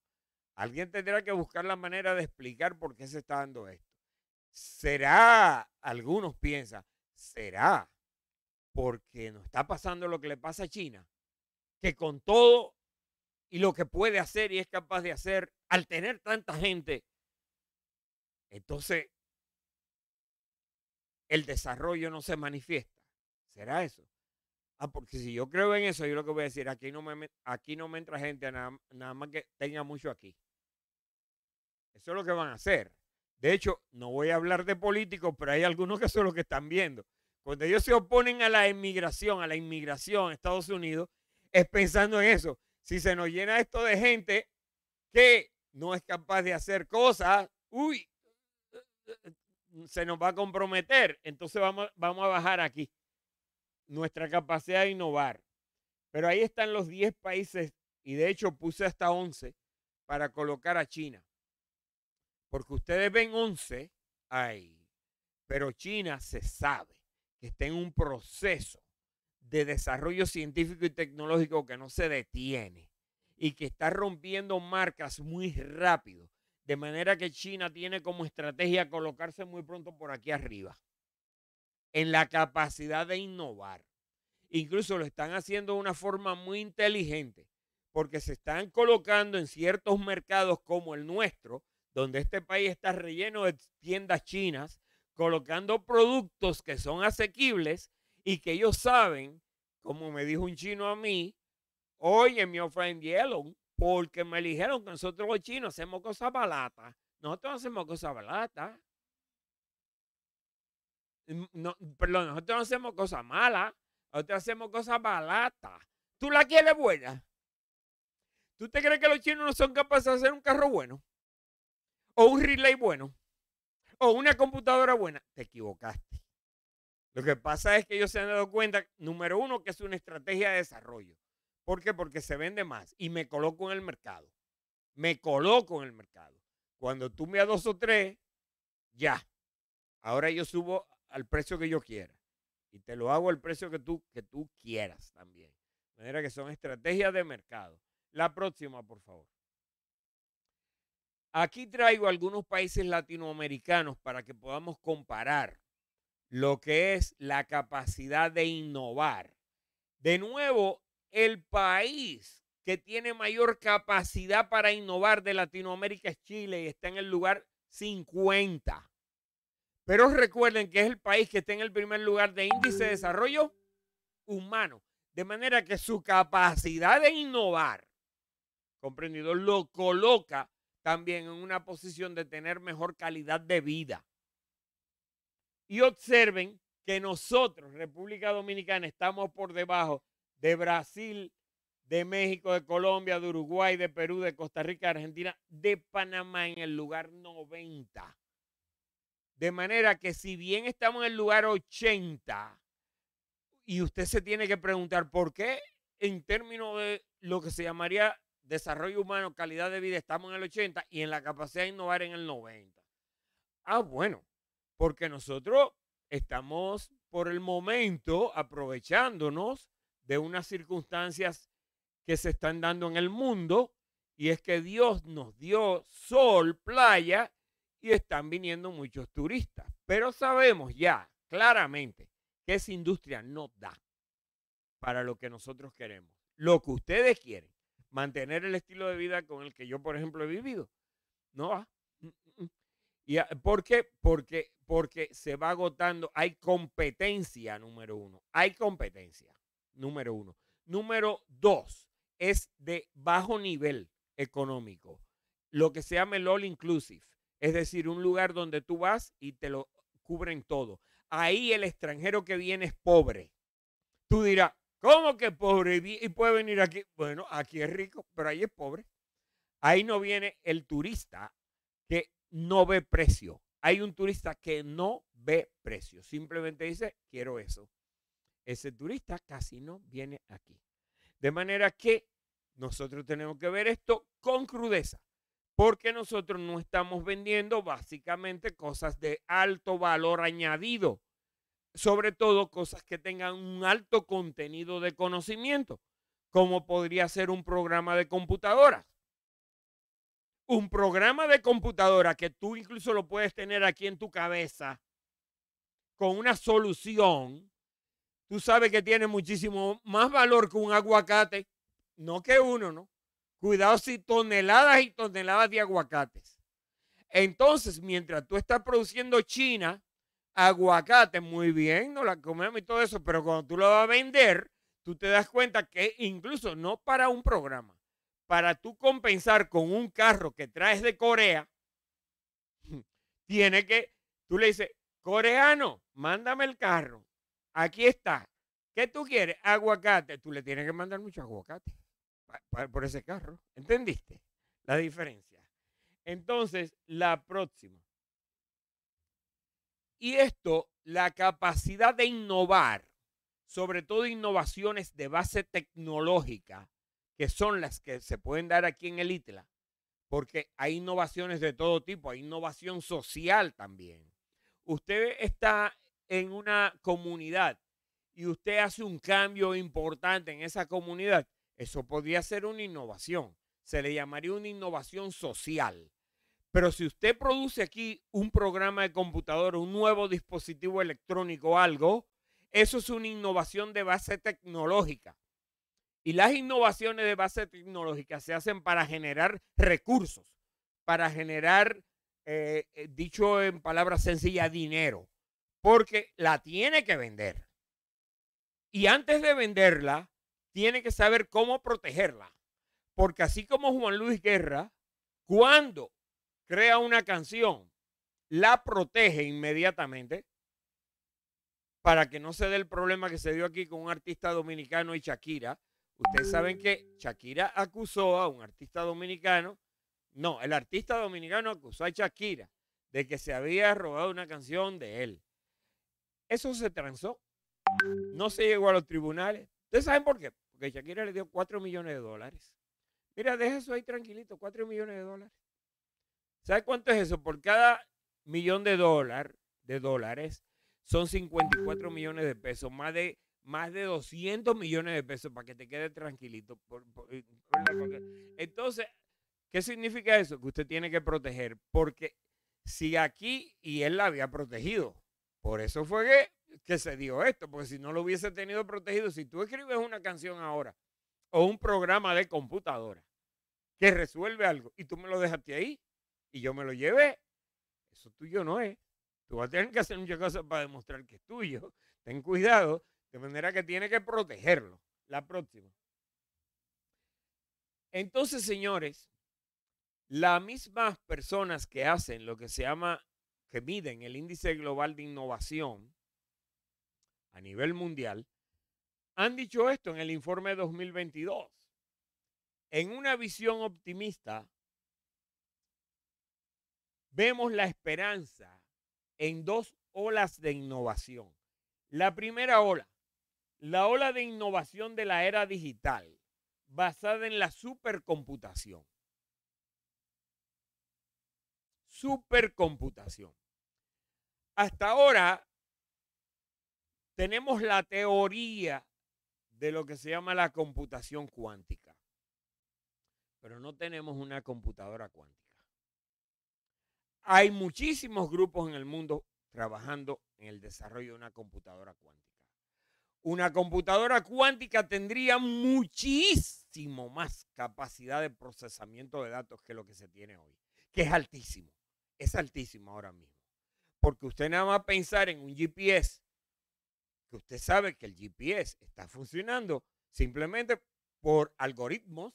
Speaker 3: Alguien tendrá que buscar la manera de explicar por qué se está dando esto. Será, algunos piensan, será porque nos está pasando lo que le pasa a China, que con todo y lo que puede hacer y es capaz de hacer, al tener tanta gente, entonces el desarrollo no se manifiesta. ¿Será eso? Ah, porque si yo creo en eso, yo lo que voy a decir, aquí no me, aquí no me entra gente, nada, más que tenga mucho aquí. Eso es lo que van a hacer. De hecho, no voy a hablar de políticos, pero hay algunos que son los que están viendo. Cuando ellos se oponen a la inmigración, a la inmigración a Estados Unidos, es pensando en eso. Si se nos llena esto de gente que no es capaz de hacer cosas, uy, se nos va a comprometer. Entonces vamos, vamos a bajar aquí nuestra capacidad de innovar. Pero ahí están los 10 países, y de hecho puse hasta 11 para colocar a China. Porque ustedes ven 11, ahí pero China se sabe que está en un proceso de desarrollo científico y tecnológico que no se detiene y que está rompiendo marcas muy rápido de manera que China tiene como estrategia colocarse muy pronto por aquí arriba en la capacidad de innovar. Incluso lo están haciendo de una forma muy inteligente porque se están colocando en ciertos mercados como el nuestro, donde este país está relleno de tiendas chinas, colocando productos que son asequibles y que ellos saben, como me dijo un chino a mí, oye, mi friend Yellow, porque me dijeron que nosotros los chinos hacemos cosas baratas. Nosotros hacemos cosas baratas. Mm, no, perdón, nosotros no hacemos cosas malas. Nosotros hacemos cosas baratas. ¿Tú la quieres buena? ¿Tú te crees que los chinos no son capaces de hacer un carro bueno? ¿O un relay bueno? ¿O una computadora buena? Te equivocaste. Lo que pasa es que ellos se han dado cuenta, número uno, que es una estrategia de desarrollo. ¿Por qué? Porque se vende más y me coloco en el mercado. Me coloco en el mercado. Cuando tú me a dos o tres, ya. Ahora yo subo al precio que yo quiera. Y te lo hago al precio que tú, que tú quieras también. De manera que son estrategias de mercado. La próxima, por favor. Aquí traigo algunos países latinoamericanos para que podamos comparar lo que es la capacidad de innovar. De nuevo, el país que tiene mayor capacidad para innovar de Latinoamérica es Chile y está en el lugar 50. Pero recuerden que es el país que está en el primer lugar de índice de desarrollo humano. De manera que su capacidad de innovar, comprendido, lo coloca también en una posición de tener mejor calidad de vida. Y observen que nosotros, República Dominicana, estamos por debajo de Brasil, de México, de Colombia, de Uruguay, de Perú, de Costa Rica, de Argentina, de Panamá en el lugar 90. De manera que si bien estamos en el lugar 80, y usted se tiene que preguntar por qué en términos de lo que se llamaría desarrollo humano, calidad de vida, estamos en el 80 y en la capacidad de innovar en el 90. Ah, bueno, porque nosotros estamos por el momento aprovechándonos de unas circunstancias que se están dando en el mundo y es que Dios nos dio sol, playa y están viniendo muchos turistas. Pero sabemos ya claramente que esa industria no da para lo que nosotros queremos. Lo que ustedes quieren, mantener el estilo de vida con el que yo, por ejemplo, he vivido, no va. Mm, mm, mm. ¿Y ah, ¿Por qué? Porque, porque se va agotando. Hay competencia, número uno. Hay competencia número uno. Número dos, es de bajo nivel económico, lo que se llama el all inclusive, es decir, un lugar donde tú vas y te lo cubren todo. Ahí el extranjero que viene es pobre. Tú dirás, ¿cómo que pobre? Y puede venir aquí. Bueno, aquí es rico, pero ahí es pobre. Ahí no viene el turista que no ve precio. Hay un turista que no ve precio, simplemente dice, quiero eso ese turista casi no viene aquí. De manera que nosotros tenemos que ver esto con crudeza, porque nosotros no estamos vendiendo básicamente cosas de alto valor añadido, sobre todo cosas que tengan un alto contenido de conocimiento, como podría ser un programa de computadora. Un programa de computadora que tú incluso lo puedes tener aquí en tu cabeza con una solución tú sabes que tiene muchísimo más valor que un aguacate. No que uno, ¿no? Cuidado si toneladas y toneladas de aguacates. Entonces, mientras tú estás produciendo China, aguacate, muy bien, no la comemos y todo eso, pero cuando tú lo vas a vender, tú te das cuenta que incluso no para un programa, para tú compensar con un carro que traes de Corea, tiene que, tú le dices, coreano, mándame el carro. Aquí está. ¿Qué tú quieres? Aguacate. Tú le tienes que mandar mucho aguacate por ese carro. ¿Entendiste? La diferencia. Entonces, la próxima. Y esto, la capacidad de innovar, sobre todo innovaciones de base tecnológica, que son las que se pueden dar aquí en el ITLA, porque hay innovaciones de todo tipo, hay innovación social también. Usted está en una comunidad y usted hace un cambio importante en esa comunidad, eso podría ser una innovación. Se le llamaría una innovación social. Pero si usted produce aquí un programa de computador, un nuevo dispositivo electrónico, algo, eso es una innovación de base tecnológica. Y las innovaciones de base tecnológica se hacen para generar recursos, para generar, eh, eh, dicho en palabras sencillas, dinero porque la tiene que vender. Y antes de venderla, tiene que saber cómo protegerla. Porque así como Juan Luis Guerra, cuando crea una canción, la protege inmediatamente para que no se dé el problema que se dio aquí con un artista dominicano y Shakira. Ustedes saben que Shakira acusó a un artista dominicano, no, el artista dominicano acusó a Shakira de que se había robado una canción de él. Eso se transó. No se llegó a los tribunales. ¿Ustedes saben por qué? Porque Shakira le dio 4 millones de dólares. Mira, deja eso ahí tranquilito, 4 millones de dólares. ¿Sabe cuánto es eso? Por cada millón de, dólar, de dólares son 54 millones de pesos, más de, más de 200 millones de pesos para que te quede tranquilito. Eh, entonces, ¿qué significa eso? Que usted tiene que proteger, porque si aquí, y él la había protegido, por eso fue que, se dio esto, porque si no lo hubiese tenido protegido, si tú escribes una canción ahora o un programa de computadora que resuelve algo y tú me lo dejaste ahí y yo me lo llevé, eso tuyo no es. Tú vas a tener que hacer muchas cosas para demostrar que es tuyo. Ten cuidado, de manera que tiene que protegerlo. La próxima. Entonces, señores, las mismas personas que hacen lo que se llama que miden el índice global de innovación a nivel mundial, han dicho esto en el informe 2022. En una visión optimista, vemos la esperanza en dos olas de innovación. La primera ola, la ola de innovación de la era digital, basada en la supercomputación. Supercomputación hasta ahora tenemos la teoría de lo que se llama la computación cuántica, pero no tenemos una computadora cuántica. Hay muchísimos grupos en el mundo trabajando en el desarrollo de una computadora cuántica. Una computadora cuántica tendría muchísimo más capacidad de procesamiento de datos que lo que se tiene hoy, que es altísimo, es altísimo ahora mismo porque usted nada más pensar en un GPS, que usted sabe que el GPS está funcionando simplemente por algoritmos,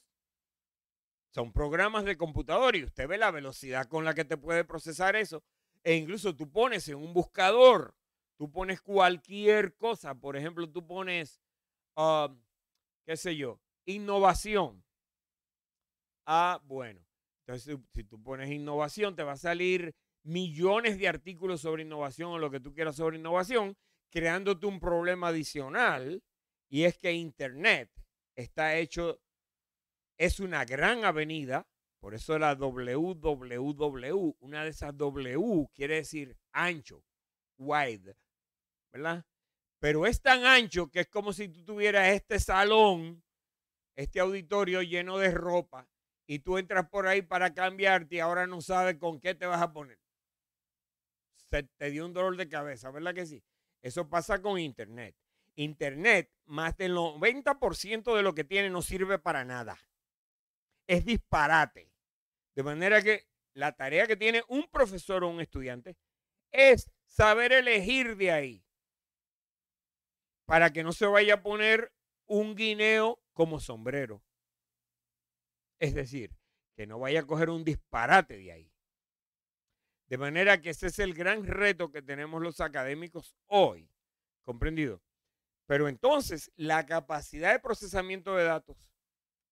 Speaker 3: son programas de computador y usted ve la velocidad con la que te puede procesar eso. E incluso tú pones en un buscador, tú pones cualquier cosa, por ejemplo, tú pones, um, qué sé yo, innovación. Ah, bueno. Entonces, si tú pones innovación, te va a salir millones de artículos sobre innovación o lo que tú quieras sobre innovación, creándote un problema adicional y es que Internet está hecho, es una gran avenida, por eso la WWW, una de esas W quiere decir ancho, wide, ¿verdad? Pero es tan ancho que es como si tú tuvieras este salón, este auditorio lleno de ropa, y tú entras por ahí para cambiarte y ahora no sabes con qué te vas a poner se te dio un dolor de cabeza, ¿verdad que sí? Eso pasa con Internet. Internet, más del 90% de lo que tiene no sirve para nada. Es disparate. De manera que la tarea que tiene un profesor o un estudiante es saber elegir de ahí para que no se vaya a poner un guineo como sombrero. Es decir, que no vaya a coger un disparate de ahí. De manera que ese es el gran reto que tenemos los académicos hoy, comprendido. Pero entonces la capacidad de procesamiento de datos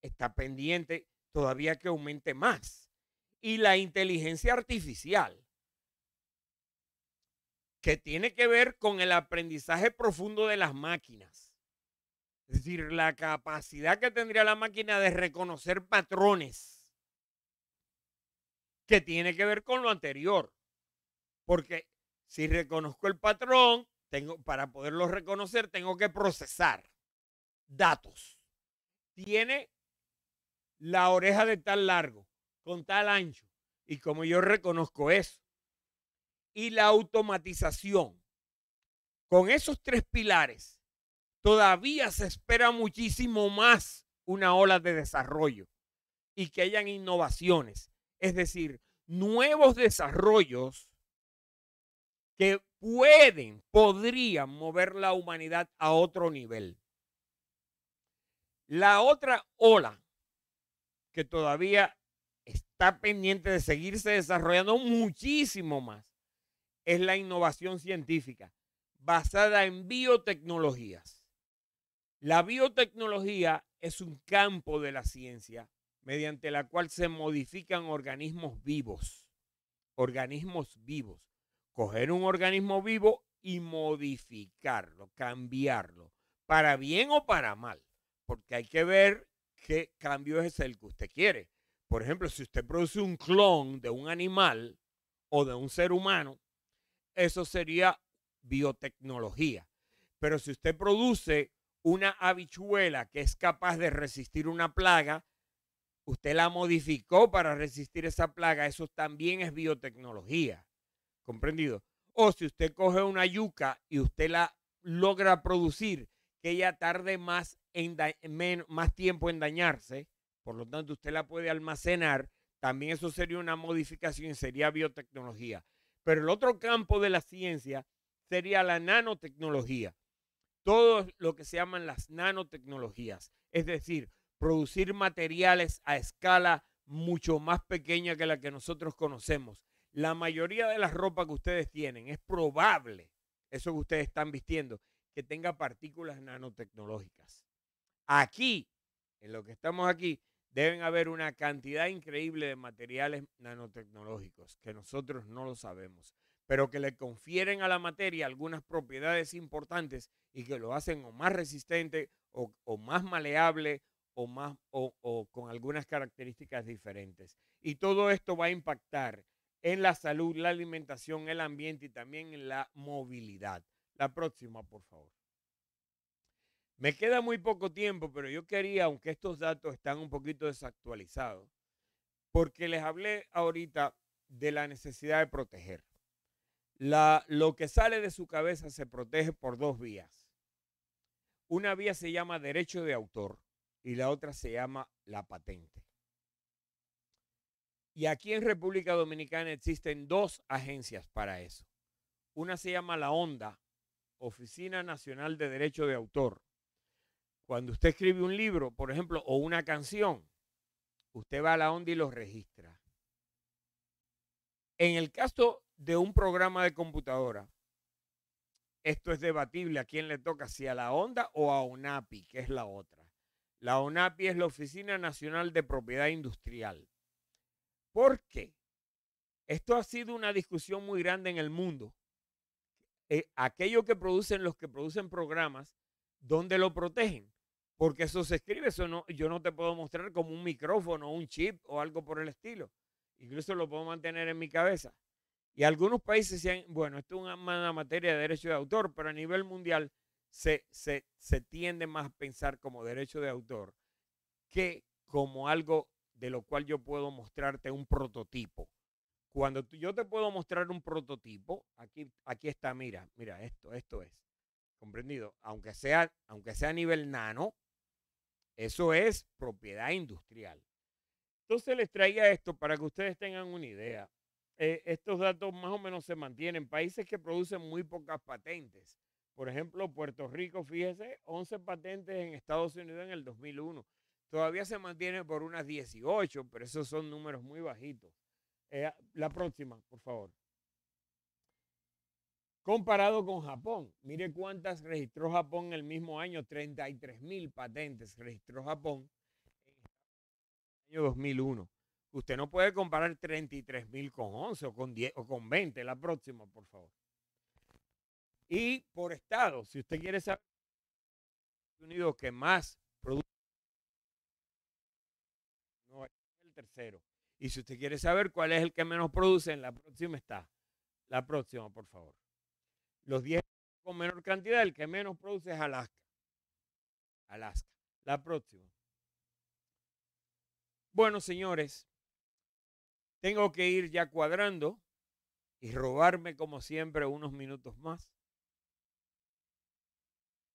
Speaker 3: está pendiente todavía que aumente más. Y la inteligencia artificial, que tiene que ver con el aprendizaje profundo de las máquinas. Es decir, la capacidad que tendría la máquina de reconocer patrones que tiene que ver con lo anterior. Porque si reconozco el patrón, tengo, para poderlo reconocer, tengo que procesar datos. Tiene la oreja de tal largo, con tal ancho. Y como yo reconozco eso. Y la automatización. Con esos tres pilares, todavía se espera muchísimo más una ola de desarrollo y que hayan innovaciones es decir, nuevos desarrollos que pueden, podrían mover la humanidad a otro nivel. La otra ola que todavía está pendiente de seguirse desarrollando muchísimo más es la innovación científica basada en biotecnologías. La biotecnología es un campo de la ciencia mediante la cual se modifican organismos vivos. Organismos vivos. Coger un organismo vivo y modificarlo, cambiarlo, para bien o para mal, porque hay que ver qué cambio es el que usted quiere. Por ejemplo, si usted produce un clon de un animal o de un ser humano, eso sería biotecnología. Pero si usted produce una habichuela que es capaz de resistir una plaga, usted la modificó para resistir esa plaga, eso también es biotecnología. ¿Comprendido? O si usted coge una yuca y usted la logra producir, que ella tarde más, tiempo en dañarse, por lo tanto usted la puede almacenar, también eso sería una modificación, sería biotecnología. Pero el otro campo de la ciencia sería la nanotecnología. Todo lo que se llaman las nanotecnologías. Es decir, producir materiales a escala mucho más pequeña que la que nosotros conocemos. La mayoría de la ropa que ustedes tienen es probable, eso que ustedes están vistiendo, que tenga partículas nanotecnológicas. Aquí, en lo que estamos aquí, deben haber una cantidad increíble de materiales nanotecnológicos que nosotros no lo sabemos, pero que le confieren a la materia algunas propiedades importantes y que lo hacen o más resistente o, o más maleable o, más, o, con algunas características diferentes. Y todo esto va a impactar en la salud, la alimentación, el ambiente y también en la movilidad. La próxima, por favor. Me queda muy poco tiempo, pero yo quería, aunque estos datos están un poquito desactualizados, porque les hablé ahorita de la necesidad de proteger. lo que sale de su cabeza se protege por dos vías. Una vía se llama derecho de autor y la otra se llama la patente. Y aquí en República Dominicana existen dos agencias para eso. Una se llama la ONDA, Oficina Nacional de Derecho de Autor. Cuando usted escribe un libro, por ejemplo, o una canción, usted va a la ONDA y lo registra. En el caso de un programa de computadora, esto es debatible a quién le toca, si a la ONDA o a UNAPI, que es la otra. La ONAPI es la Oficina Nacional de Propiedad Industrial. ¿Por qué? Esto ha sido una discusión muy grande en el mundo. Eh, aquello que producen los que producen programas, ¿dónde lo protegen? Porque eso se escribe, eso no, yo no te puedo mostrar como un micrófono, un chip o algo por el estilo. Incluso lo puedo mantener en mi cabeza. Y algunos países decían, bueno, esto es una materia de derecho de autor, pero a nivel mundial se, tiende más a pensar como derecho de autor que como algo de lo cual yo puedo mostrarte un prototipo. Cuando yo te puedo mostrar un prototipo, aquí, aquí está, mira, mira, esto, esto es. ¿Comprendido? Aunque sea, aunque sea a nivel nano, eso es propiedad industrial. Entonces les traía esto para que ustedes tengan una idea. Eh, estos datos más o menos se mantienen. Países que producen muy pocas patentes por ejemplo, Puerto Rico, fíjese, 11 patentes en Estados Unidos en el 2001. Todavía se mantiene por unas 18, pero esos son números muy bajitos. Eh, la próxima, por favor. Comparado con Japón, mire cuántas registró Japón en el mismo año, 33 mil patentes registró Japón en el año 2001. Usted no puede comparar 33 mil con 11 o con o con 20. La próxima, por favor. Y por estado, si usted quiere saber, Unidos que más produce, no el tercero. Y si usted quiere saber cuál es el que menos produce, en la próxima está. La próxima, por favor. Los 10 con menor cantidad, el que menos produce es Alaska. Alaska. La próxima. Bueno, señores, tengo que ir ya cuadrando y robarme como siempre unos minutos más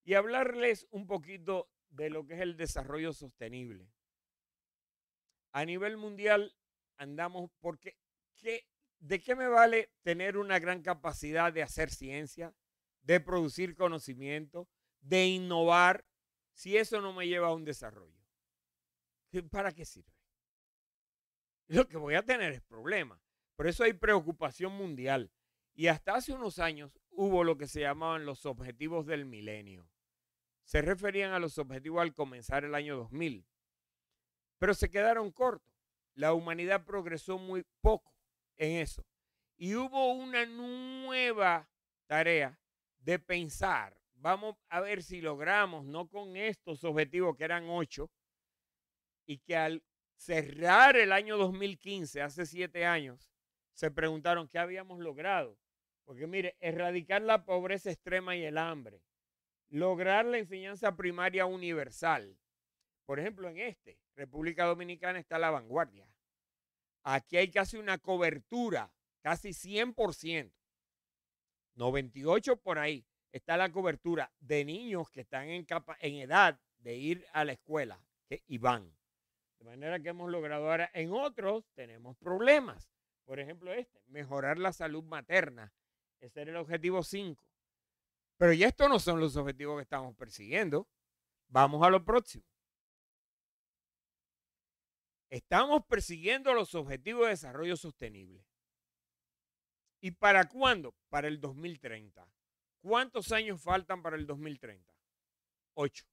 Speaker 3: y hablarles un poquito de lo que es el desarrollo sostenible. A nivel mundial andamos porque ¿de qué me vale tener una gran capacidad de hacer ciencia, de producir conocimiento, de innovar, si eso no me lleva a un desarrollo? ¿Para qué sirve? Lo que voy a tener es problema. Por eso hay preocupación mundial. Y hasta hace unos años hubo lo que se llamaban los objetivos del milenio se referían a los objetivos al comenzar el año 2000, pero se quedaron cortos. La humanidad progresó muy poco en eso. Y hubo una nueva tarea de pensar, vamos a ver si logramos, no con estos objetivos que eran ocho, y que al cerrar el año 2015, hace siete años, se preguntaron qué habíamos logrado. Porque mire, erradicar la pobreza extrema y el hambre, lograr la enseñanza primaria universal. Por ejemplo, en este, República Dominicana está a la vanguardia. Aquí hay casi una cobertura, casi 100%, 98 por ahí está la cobertura de niños que están en, capa en edad de ir a la escuela que, y van. De manera que hemos logrado ahora, en otros tenemos problemas. Por ejemplo, este, mejorar la salud materna. Ese era el objetivo 5. Pero ya estos no son los objetivos que estamos persiguiendo. Vamos a lo próximo. Estamos persiguiendo los objetivos de desarrollo sostenible. ¿Y para cuándo? Para el 2030. ¿Cuántos años faltan para el 2030? Ocho.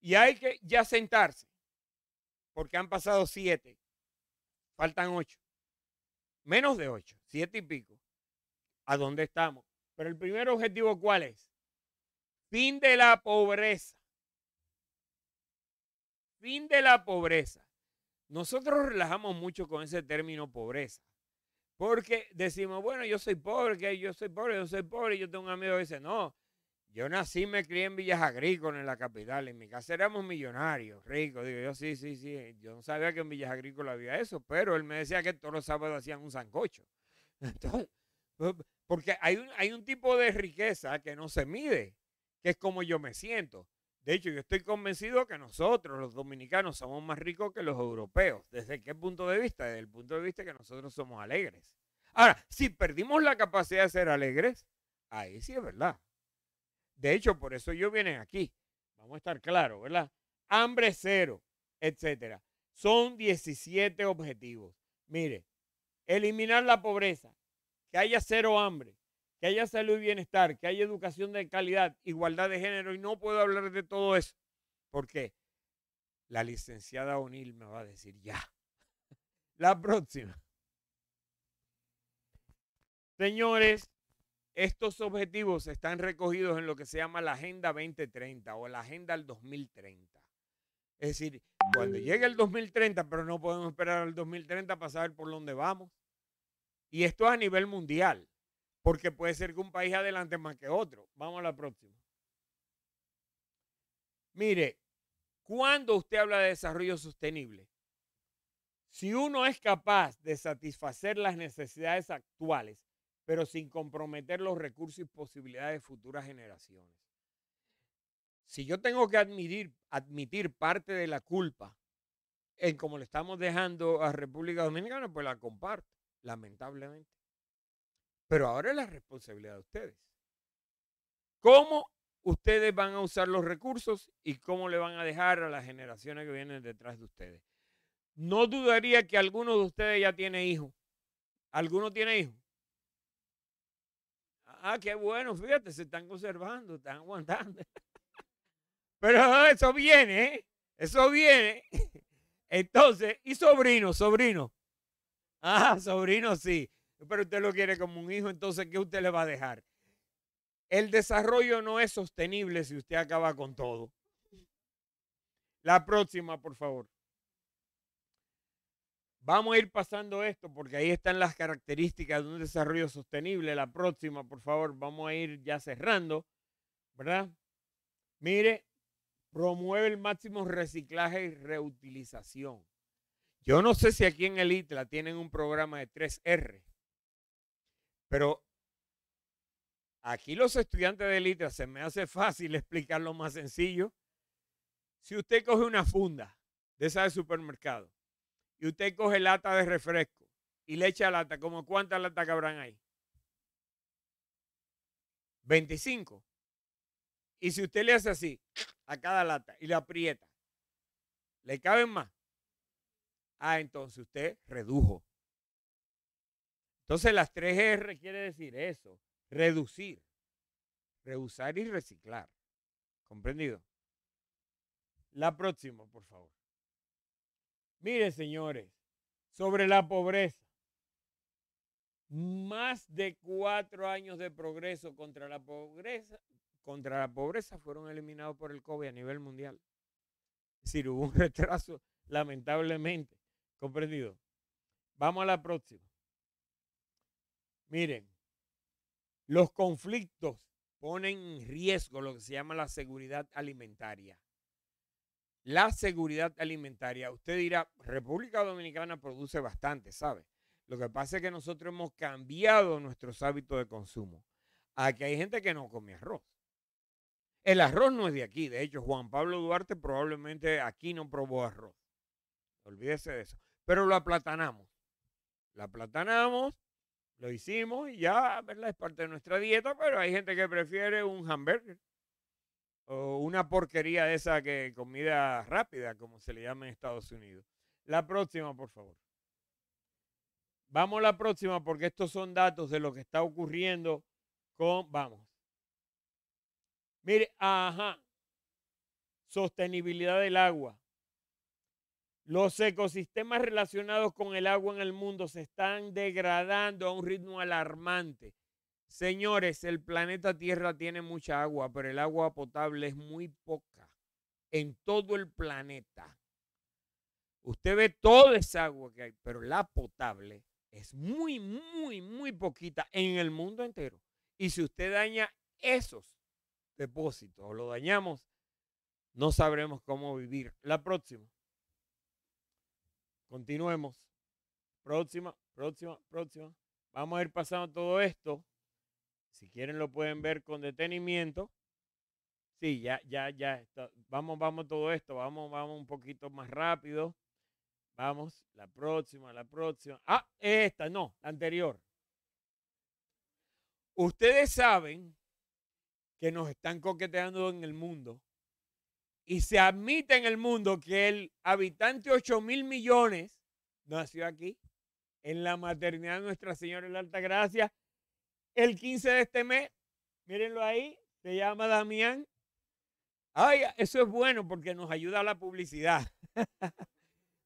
Speaker 3: Y hay que ya sentarse, porque han pasado siete. Faltan ocho. Menos de ocho, siete y pico. ¿A dónde estamos? Pero el primer objetivo, ¿cuál es? Fin de la pobreza. Fin de la pobreza. Nosotros relajamos mucho con ese término pobreza. Porque decimos, bueno, yo soy pobre, yo soy pobre, yo soy pobre. Yo tengo un amigo que dice, no, yo nací, me crié en Villas Agrícolas, en la capital. En mi casa éramos millonarios, ricos. Digo, yo sí, sí, sí. Yo no sabía que en Villas Agrícolas había eso, pero él me decía que todos los sábados hacían un sancocho. Entonces, porque hay un, hay un tipo de riqueza que no se mide, que es como yo me siento. De hecho, yo estoy convencido que nosotros, los dominicanos, somos más ricos que los europeos. ¿Desde qué punto de vista? Desde el punto de vista que nosotros somos alegres. Ahora, si perdimos la capacidad de ser alegres, ahí sí es verdad. De hecho, por eso ellos vienen aquí. Vamos a estar claros, ¿verdad? Hambre cero, etcétera. Son 17 objetivos. Mire, eliminar la pobreza, que haya cero hambre, que haya salud y bienestar, que haya educación de calidad, igualdad de género, y no puedo hablar de todo eso, porque la licenciada O'Neill me va a decir ya. La próxima. Señores, estos objetivos están recogidos en lo que se llama la Agenda 2030 o la Agenda del 2030. Es decir, cuando llegue el 2030, pero no podemos esperar al 2030 para saber por dónde vamos. Y esto es a nivel mundial, porque puede ser que un país adelante más que otro. Vamos a la próxima. Mire, cuando usted habla de desarrollo sostenible, si uno es capaz de satisfacer las necesidades actuales, pero sin comprometer los recursos y posibilidades de futuras generaciones. Si yo tengo que admitir, admitir parte de la culpa en cómo le estamos dejando a República Dominicana, pues la comparto lamentablemente. Pero ahora es la responsabilidad de ustedes. ¿Cómo ustedes van a usar los recursos y cómo le van a dejar a las generaciones que vienen detrás de ustedes? No dudaría que alguno de ustedes ya tiene hijos. ¿Alguno tiene hijos? Ah, qué bueno, fíjate, se están conservando, están aguantando. Pero eso viene, ¿eh? eso viene. Entonces, y sobrino, sobrino. Ah, sobrino, sí. Pero usted lo quiere como un hijo, entonces, ¿qué usted le va a dejar? El desarrollo no es sostenible si usted acaba con todo. La próxima, por favor. Vamos a ir pasando esto porque ahí están las características de un desarrollo sostenible. La próxima, por favor, vamos a ir ya cerrando, ¿verdad? Mire, promueve el máximo reciclaje y reutilización. Yo no sé si aquí en el ITLA tienen un programa de 3R, pero aquí los estudiantes del ITLA se me hace fácil explicar lo más sencillo. Si usted coge una funda de esa de supermercado y usted coge lata de refresco y le echa lata, ¿cómo cuántas lata cabrán ahí? 25. Y si usted le hace así a cada lata y la aprieta, ¿le caben más? Ah, entonces usted redujo. Entonces las tres R quiere decir eso, reducir, rehusar y reciclar. ¿Comprendido? La próxima, por favor. Mire, señores, sobre la pobreza. Más de cuatro años de progreso contra la pobreza, contra la pobreza fueron eliminados por el COVID a nivel mundial. Es decir, hubo un retraso, lamentablemente. Comprendido. Vamos a la próxima. Miren, los conflictos ponen en riesgo lo que se llama la seguridad alimentaria. La seguridad alimentaria, usted dirá, República Dominicana produce bastante, ¿sabe? Lo que pasa es que nosotros hemos cambiado nuestros hábitos de consumo. Aquí hay gente que no come arroz. El arroz no es de aquí. De hecho, Juan Pablo Duarte probablemente aquí no probó arroz. Olvídese de eso. Pero lo aplatanamos. Lo aplatanamos, lo hicimos y ya, ¿verdad? Es parte de nuestra dieta, pero hay gente que prefiere un hamburger o una porquería de esa que comida rápida, como se le llama en Estados Unidos. La próxima, por favor. Vamos a la próxima porque estos son datos de lo que está ocurriendo con, vamos. Mire, ajá. Sostenibilidad del agua. Los ecosistemas relacionados con el agua en el mundo se están degradando a un ritmo alarmante. Señores, el planeta Tierra tiene mucha agua, pero el agua potable es muy poca en todo el planeta. Usted ve toda esa agua que hay, pero la potable es muy, muy, muy poquita en el mundo entero. Y si usted daña esos depósitos o lo dañamos, no sabremos cómo vivir. La próxima. Continuemos. Próxima, próxima, próxima. Vamos a ir pasando todo esto. Si quieren lo pueden ver con detenimiento. Sí, ya, ya, ya. Vamos, vamos todo esto. Vamos, vamos un poquito más rápido. Vamos, la próxima, la próxima. Ah, esta, no, la anterior. Ustedes saben que nos están coqueteando en el mundo y se admite en el mundo que el habitante 8 mil millones nació aquí, en la maternidad de Nuestra Señora de la Alta Gracia, el 15 de este mes. Mírenlo ahí, se llama Damián. Ay, eso es bueno porque nos ayuda a la publicidad.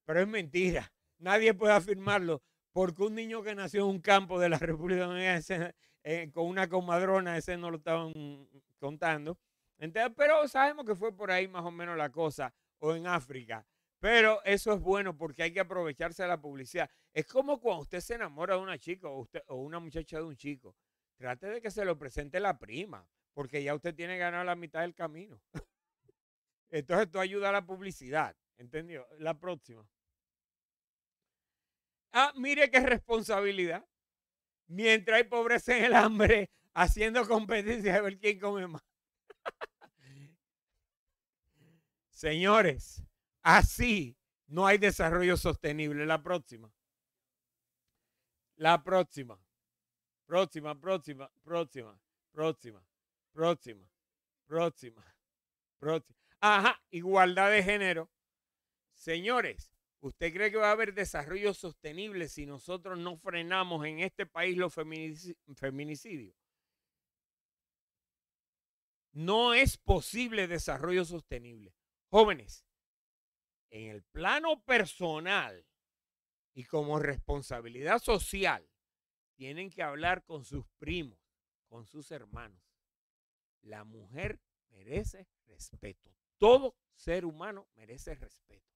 Speaker 3: Pero es mentira. Nadie puede afirmarlo. Porque un niño que nació en un campo de la República Dominicana eh, con una comadrona, ese no lo estaban contando pero sabemos que fue por ahí más o menos la cosa, o en África. Pero eso es bueno porque hay que aprovecharse de la publicidad. Es como cuando usted se enamora de una chica o, una muchacha de un chico. Trate de que se lo presente la prima, porque ya usted tiene ganado la mitad del camino. Entonces, esto ayuda a la publicidad. ¿Entendió? La próxima. Ah, mire qué responsabilidad. Mientras hay pobreza en el hambre, haciendo competencia a ver quién come más. Señores, así no hay desarrollo sostenible. La próxima. La próxima. Próxima, próxima, próxima, próxima, próxima, próxima, próxima. Ajá, igualdad de género. Señores, ¿usted cree que va a haber desarrollo sostenible si nosotros no frenamos en este país los feminicidios? No es posible desarrollo sostenible. Jóvenes, en el plano personal y como responsabilidad social, tienen que hablar con sus primos, con sus hermanos. La mujer merece respeto. Todo ser humano merece respeto.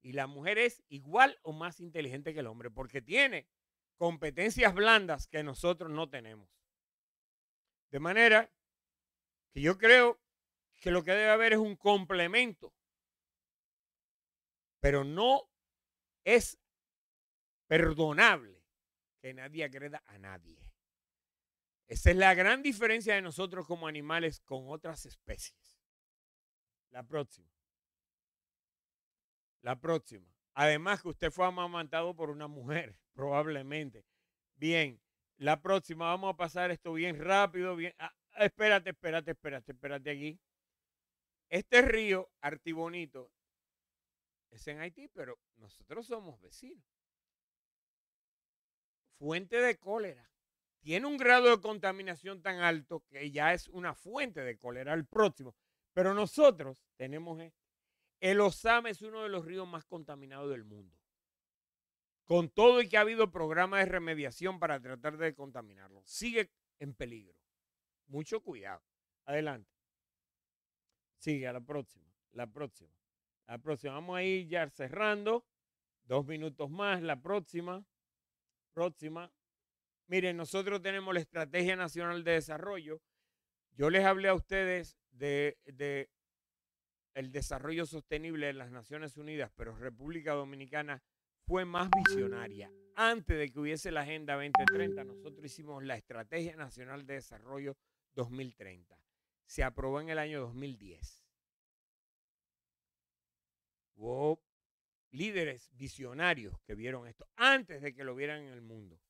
Speaker 3: Y la mujer es igual o más inteligente que el hombre porque tiene competencias blandas que nosotros no tenemos. De manera que yo creo que lo que debe haber es un complemento, pero no es perdonable que nadie agreda a nadie. Esa es la gran diferencia de nosotros como animales con otras especies. La próxima. La próxima. Además que usted fue amamantado por una mujer, probablemente. Bien, la próxima. Vamos a pasar esto bien rápido. Bien. Ah, ah, espérate, espérate, espérate, espérate aquí. Este río Artibonito es en Haití, pero nosotros somos vecinos. Fuente de cólera. Tiene un grado de contaminación tan alto que ya es una fuente de cólera al próximo. Pero nosotros tenemos este. El Osama es uno de los ríos más contaminados del mundo. Con todo y que ha habido programas de remediación para tratar de contaminarlo. Sigue en peligro. Mucho cuidado. Adelante. Sigue a la próxima, la próxima, la próxima. Vamos a ir ya cerrando. Dos minutos más, la próxima, próxima. Miren, nosotros tenemos la Estrategia Nacional de Desarrollo. Yo les hablé a ustedes de, el desarrollo sostenible de las Naciones Unidas, pero República Dominicana fue más visionaria. Antes de que hubiese la Agenda 2030, nosotros hicimos la Estrategia Nacional de Desarrollo 2030 se aprobó en el año 2010. Hubo líderes visionarios que vieron esto antes de que lo vieran en el mundo.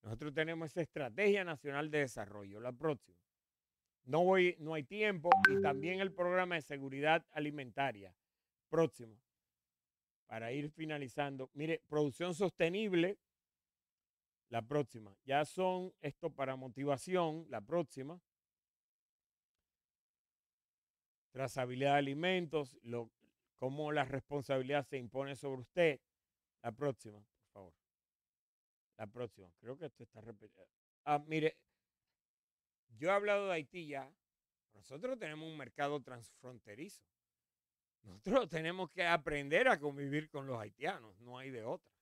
Speaker 3: Nosotros tenemos esa estrategia nacional de desarrollo, la próxima. No, voy, no hay tiempo y también el programa de seguridad alimentaria. Próximo. Para ir finalizando, mire, producción sostenible, la próxima. Ya son esto para motivación, la próxima trazabilidad de alimentos, cómo la responsabilidad se impone sobre usted. La próxima, por favor. La próxima. Creo que esto está repetido. Eh, ah, mire, yo he hablado de Haití ya. Nosotros tenemos un mercado transfronterizo. Nosotros tenemos que aprender a convivir con los haitianos, no hay de otra.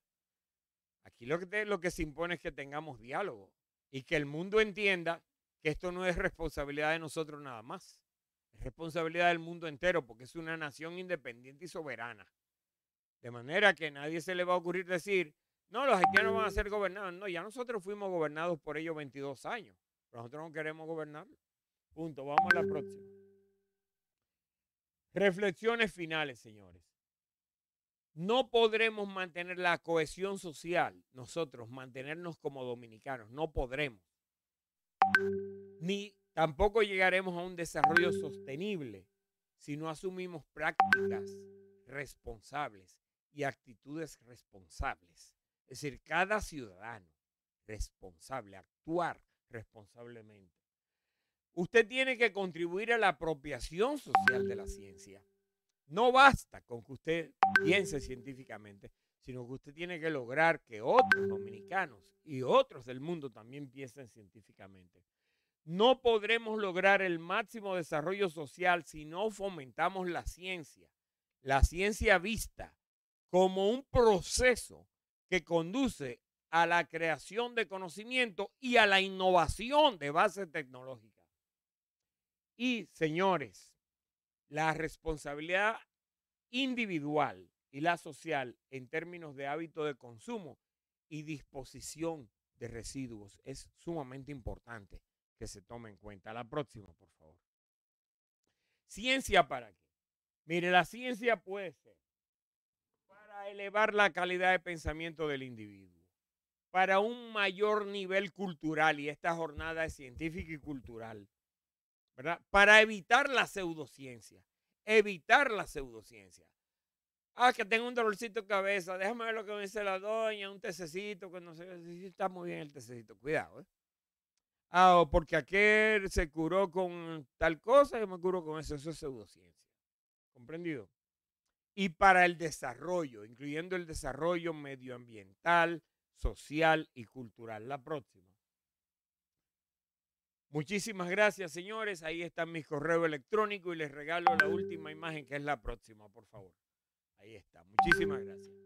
Speaker 3: Aquí lo que, lo que se impone es que tengamos diálogo y que el mundo entienda que esto no es responsabilidad de nosotros nada más responsabilidad del mundo entero porque es una nación independiente y soberana. De manera que nadie se le va a ocurrir decir, no, los haitianos van a ser gobernados. No, ya nosotros fuimos gobernados por ellos 22 años. nosotros no queremos gobernar. Punto, vamos a la próxima. Reflexiones finales, señores. No podremos mantener la cohesión social, nosotros, mantenernos como dominicanos, no podremos. Ni Tampoco llegaremos a un desarrollo sostenible si no asumimos prácticas responsables y actitudes responsables. Es decir, cada ciudadano responsable, actuar responsablemente. Usted tiene que contribuir a la apropiación social de la ciencia. No basta con que usted piense científicamente, sino que usted tiene que lograr que otros dominicanos y otros del mundo también piensen científicamente. No podremos lograr el máximo desarrollo social si no fomentamos la ciencia, la ciencia vista como un proceso que conduce a la creación de conocimiento y a la innovación de base tecnológica. Y, señores, la responsabilidad individual y la social en términos de hábito de consumo y disposición de residuos es sumamente importante que se tome en cuenta. La próxima, por favor. Ciencia para qué. Mire, la ciencia puede ser para elevar la calidad de pensamiento del individuo, para un mayor nivel cultural, y esta jornada es científica y cultural, ¿verdad? Para evitar la pseudociencia, evitar la pseudociencia. Ah, que tengo un dolorcito de cabeza, déjame ver lo que me dice la doña, un tececito, que no sé, está muy bien el tececito, cuidado, ¿eh? Ah, porque aquel se curó con tal cosa, yo me curo con eso. Eso es pseudociencia. ¿Comprendido? Y para el desarrollo, incluyendo el desarrollo medioambiental, social y cultural. La próxima. Muchísimas gracias, señores. Ahí está mi correo electrónico y les regalo la última imagen, que es la próxima, por favor. Ahí está. Muchísimas gracias.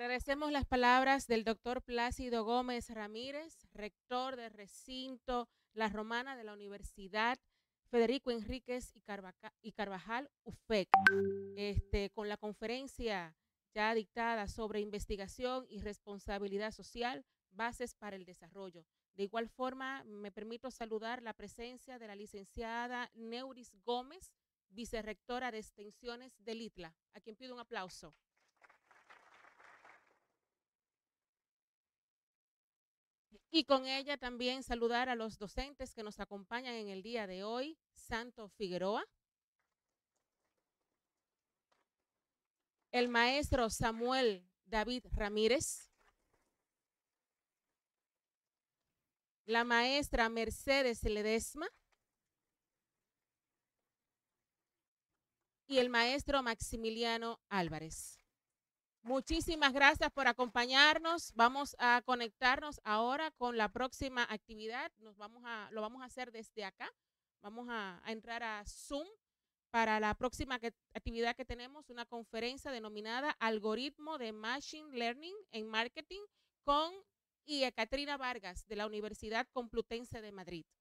Speaker 2: Agradecemos las palabras del doctor Plácido Gómez Ramírez, rector de recinto La Romana de la Universidad Federico Enríquez y, Carvajal UFEC, este, con la conferencia ya dictada sobre investigación y responsabilidad social, bases para el desarrollo. De igual forma, me permito saludar la presencia de la licenciada Neuris Gómez, vicerrectora de Extensiones del ITLA, a quien pido un aplauso. Y con ella también saludar a los docentes que nos acompañan en el día de hoy, Santo Figueroa, el maestro Samuel David Ramírez, la maestra Mercedes Ledesma y el maestro Maximiliano Álvarez. Muchísimas gracias por acompañarnos. Vamos a conectarnos ahora con la próxima actividad. Nos vamos a, lo vamos a hacer desde acá. Vamos a, entrar a Zoom para la próxima actividad que tenemos, una conferencia denominada Algoritmo de Machine Learning en Marketing con y Vargas de la Universidad Complutense de Madrid.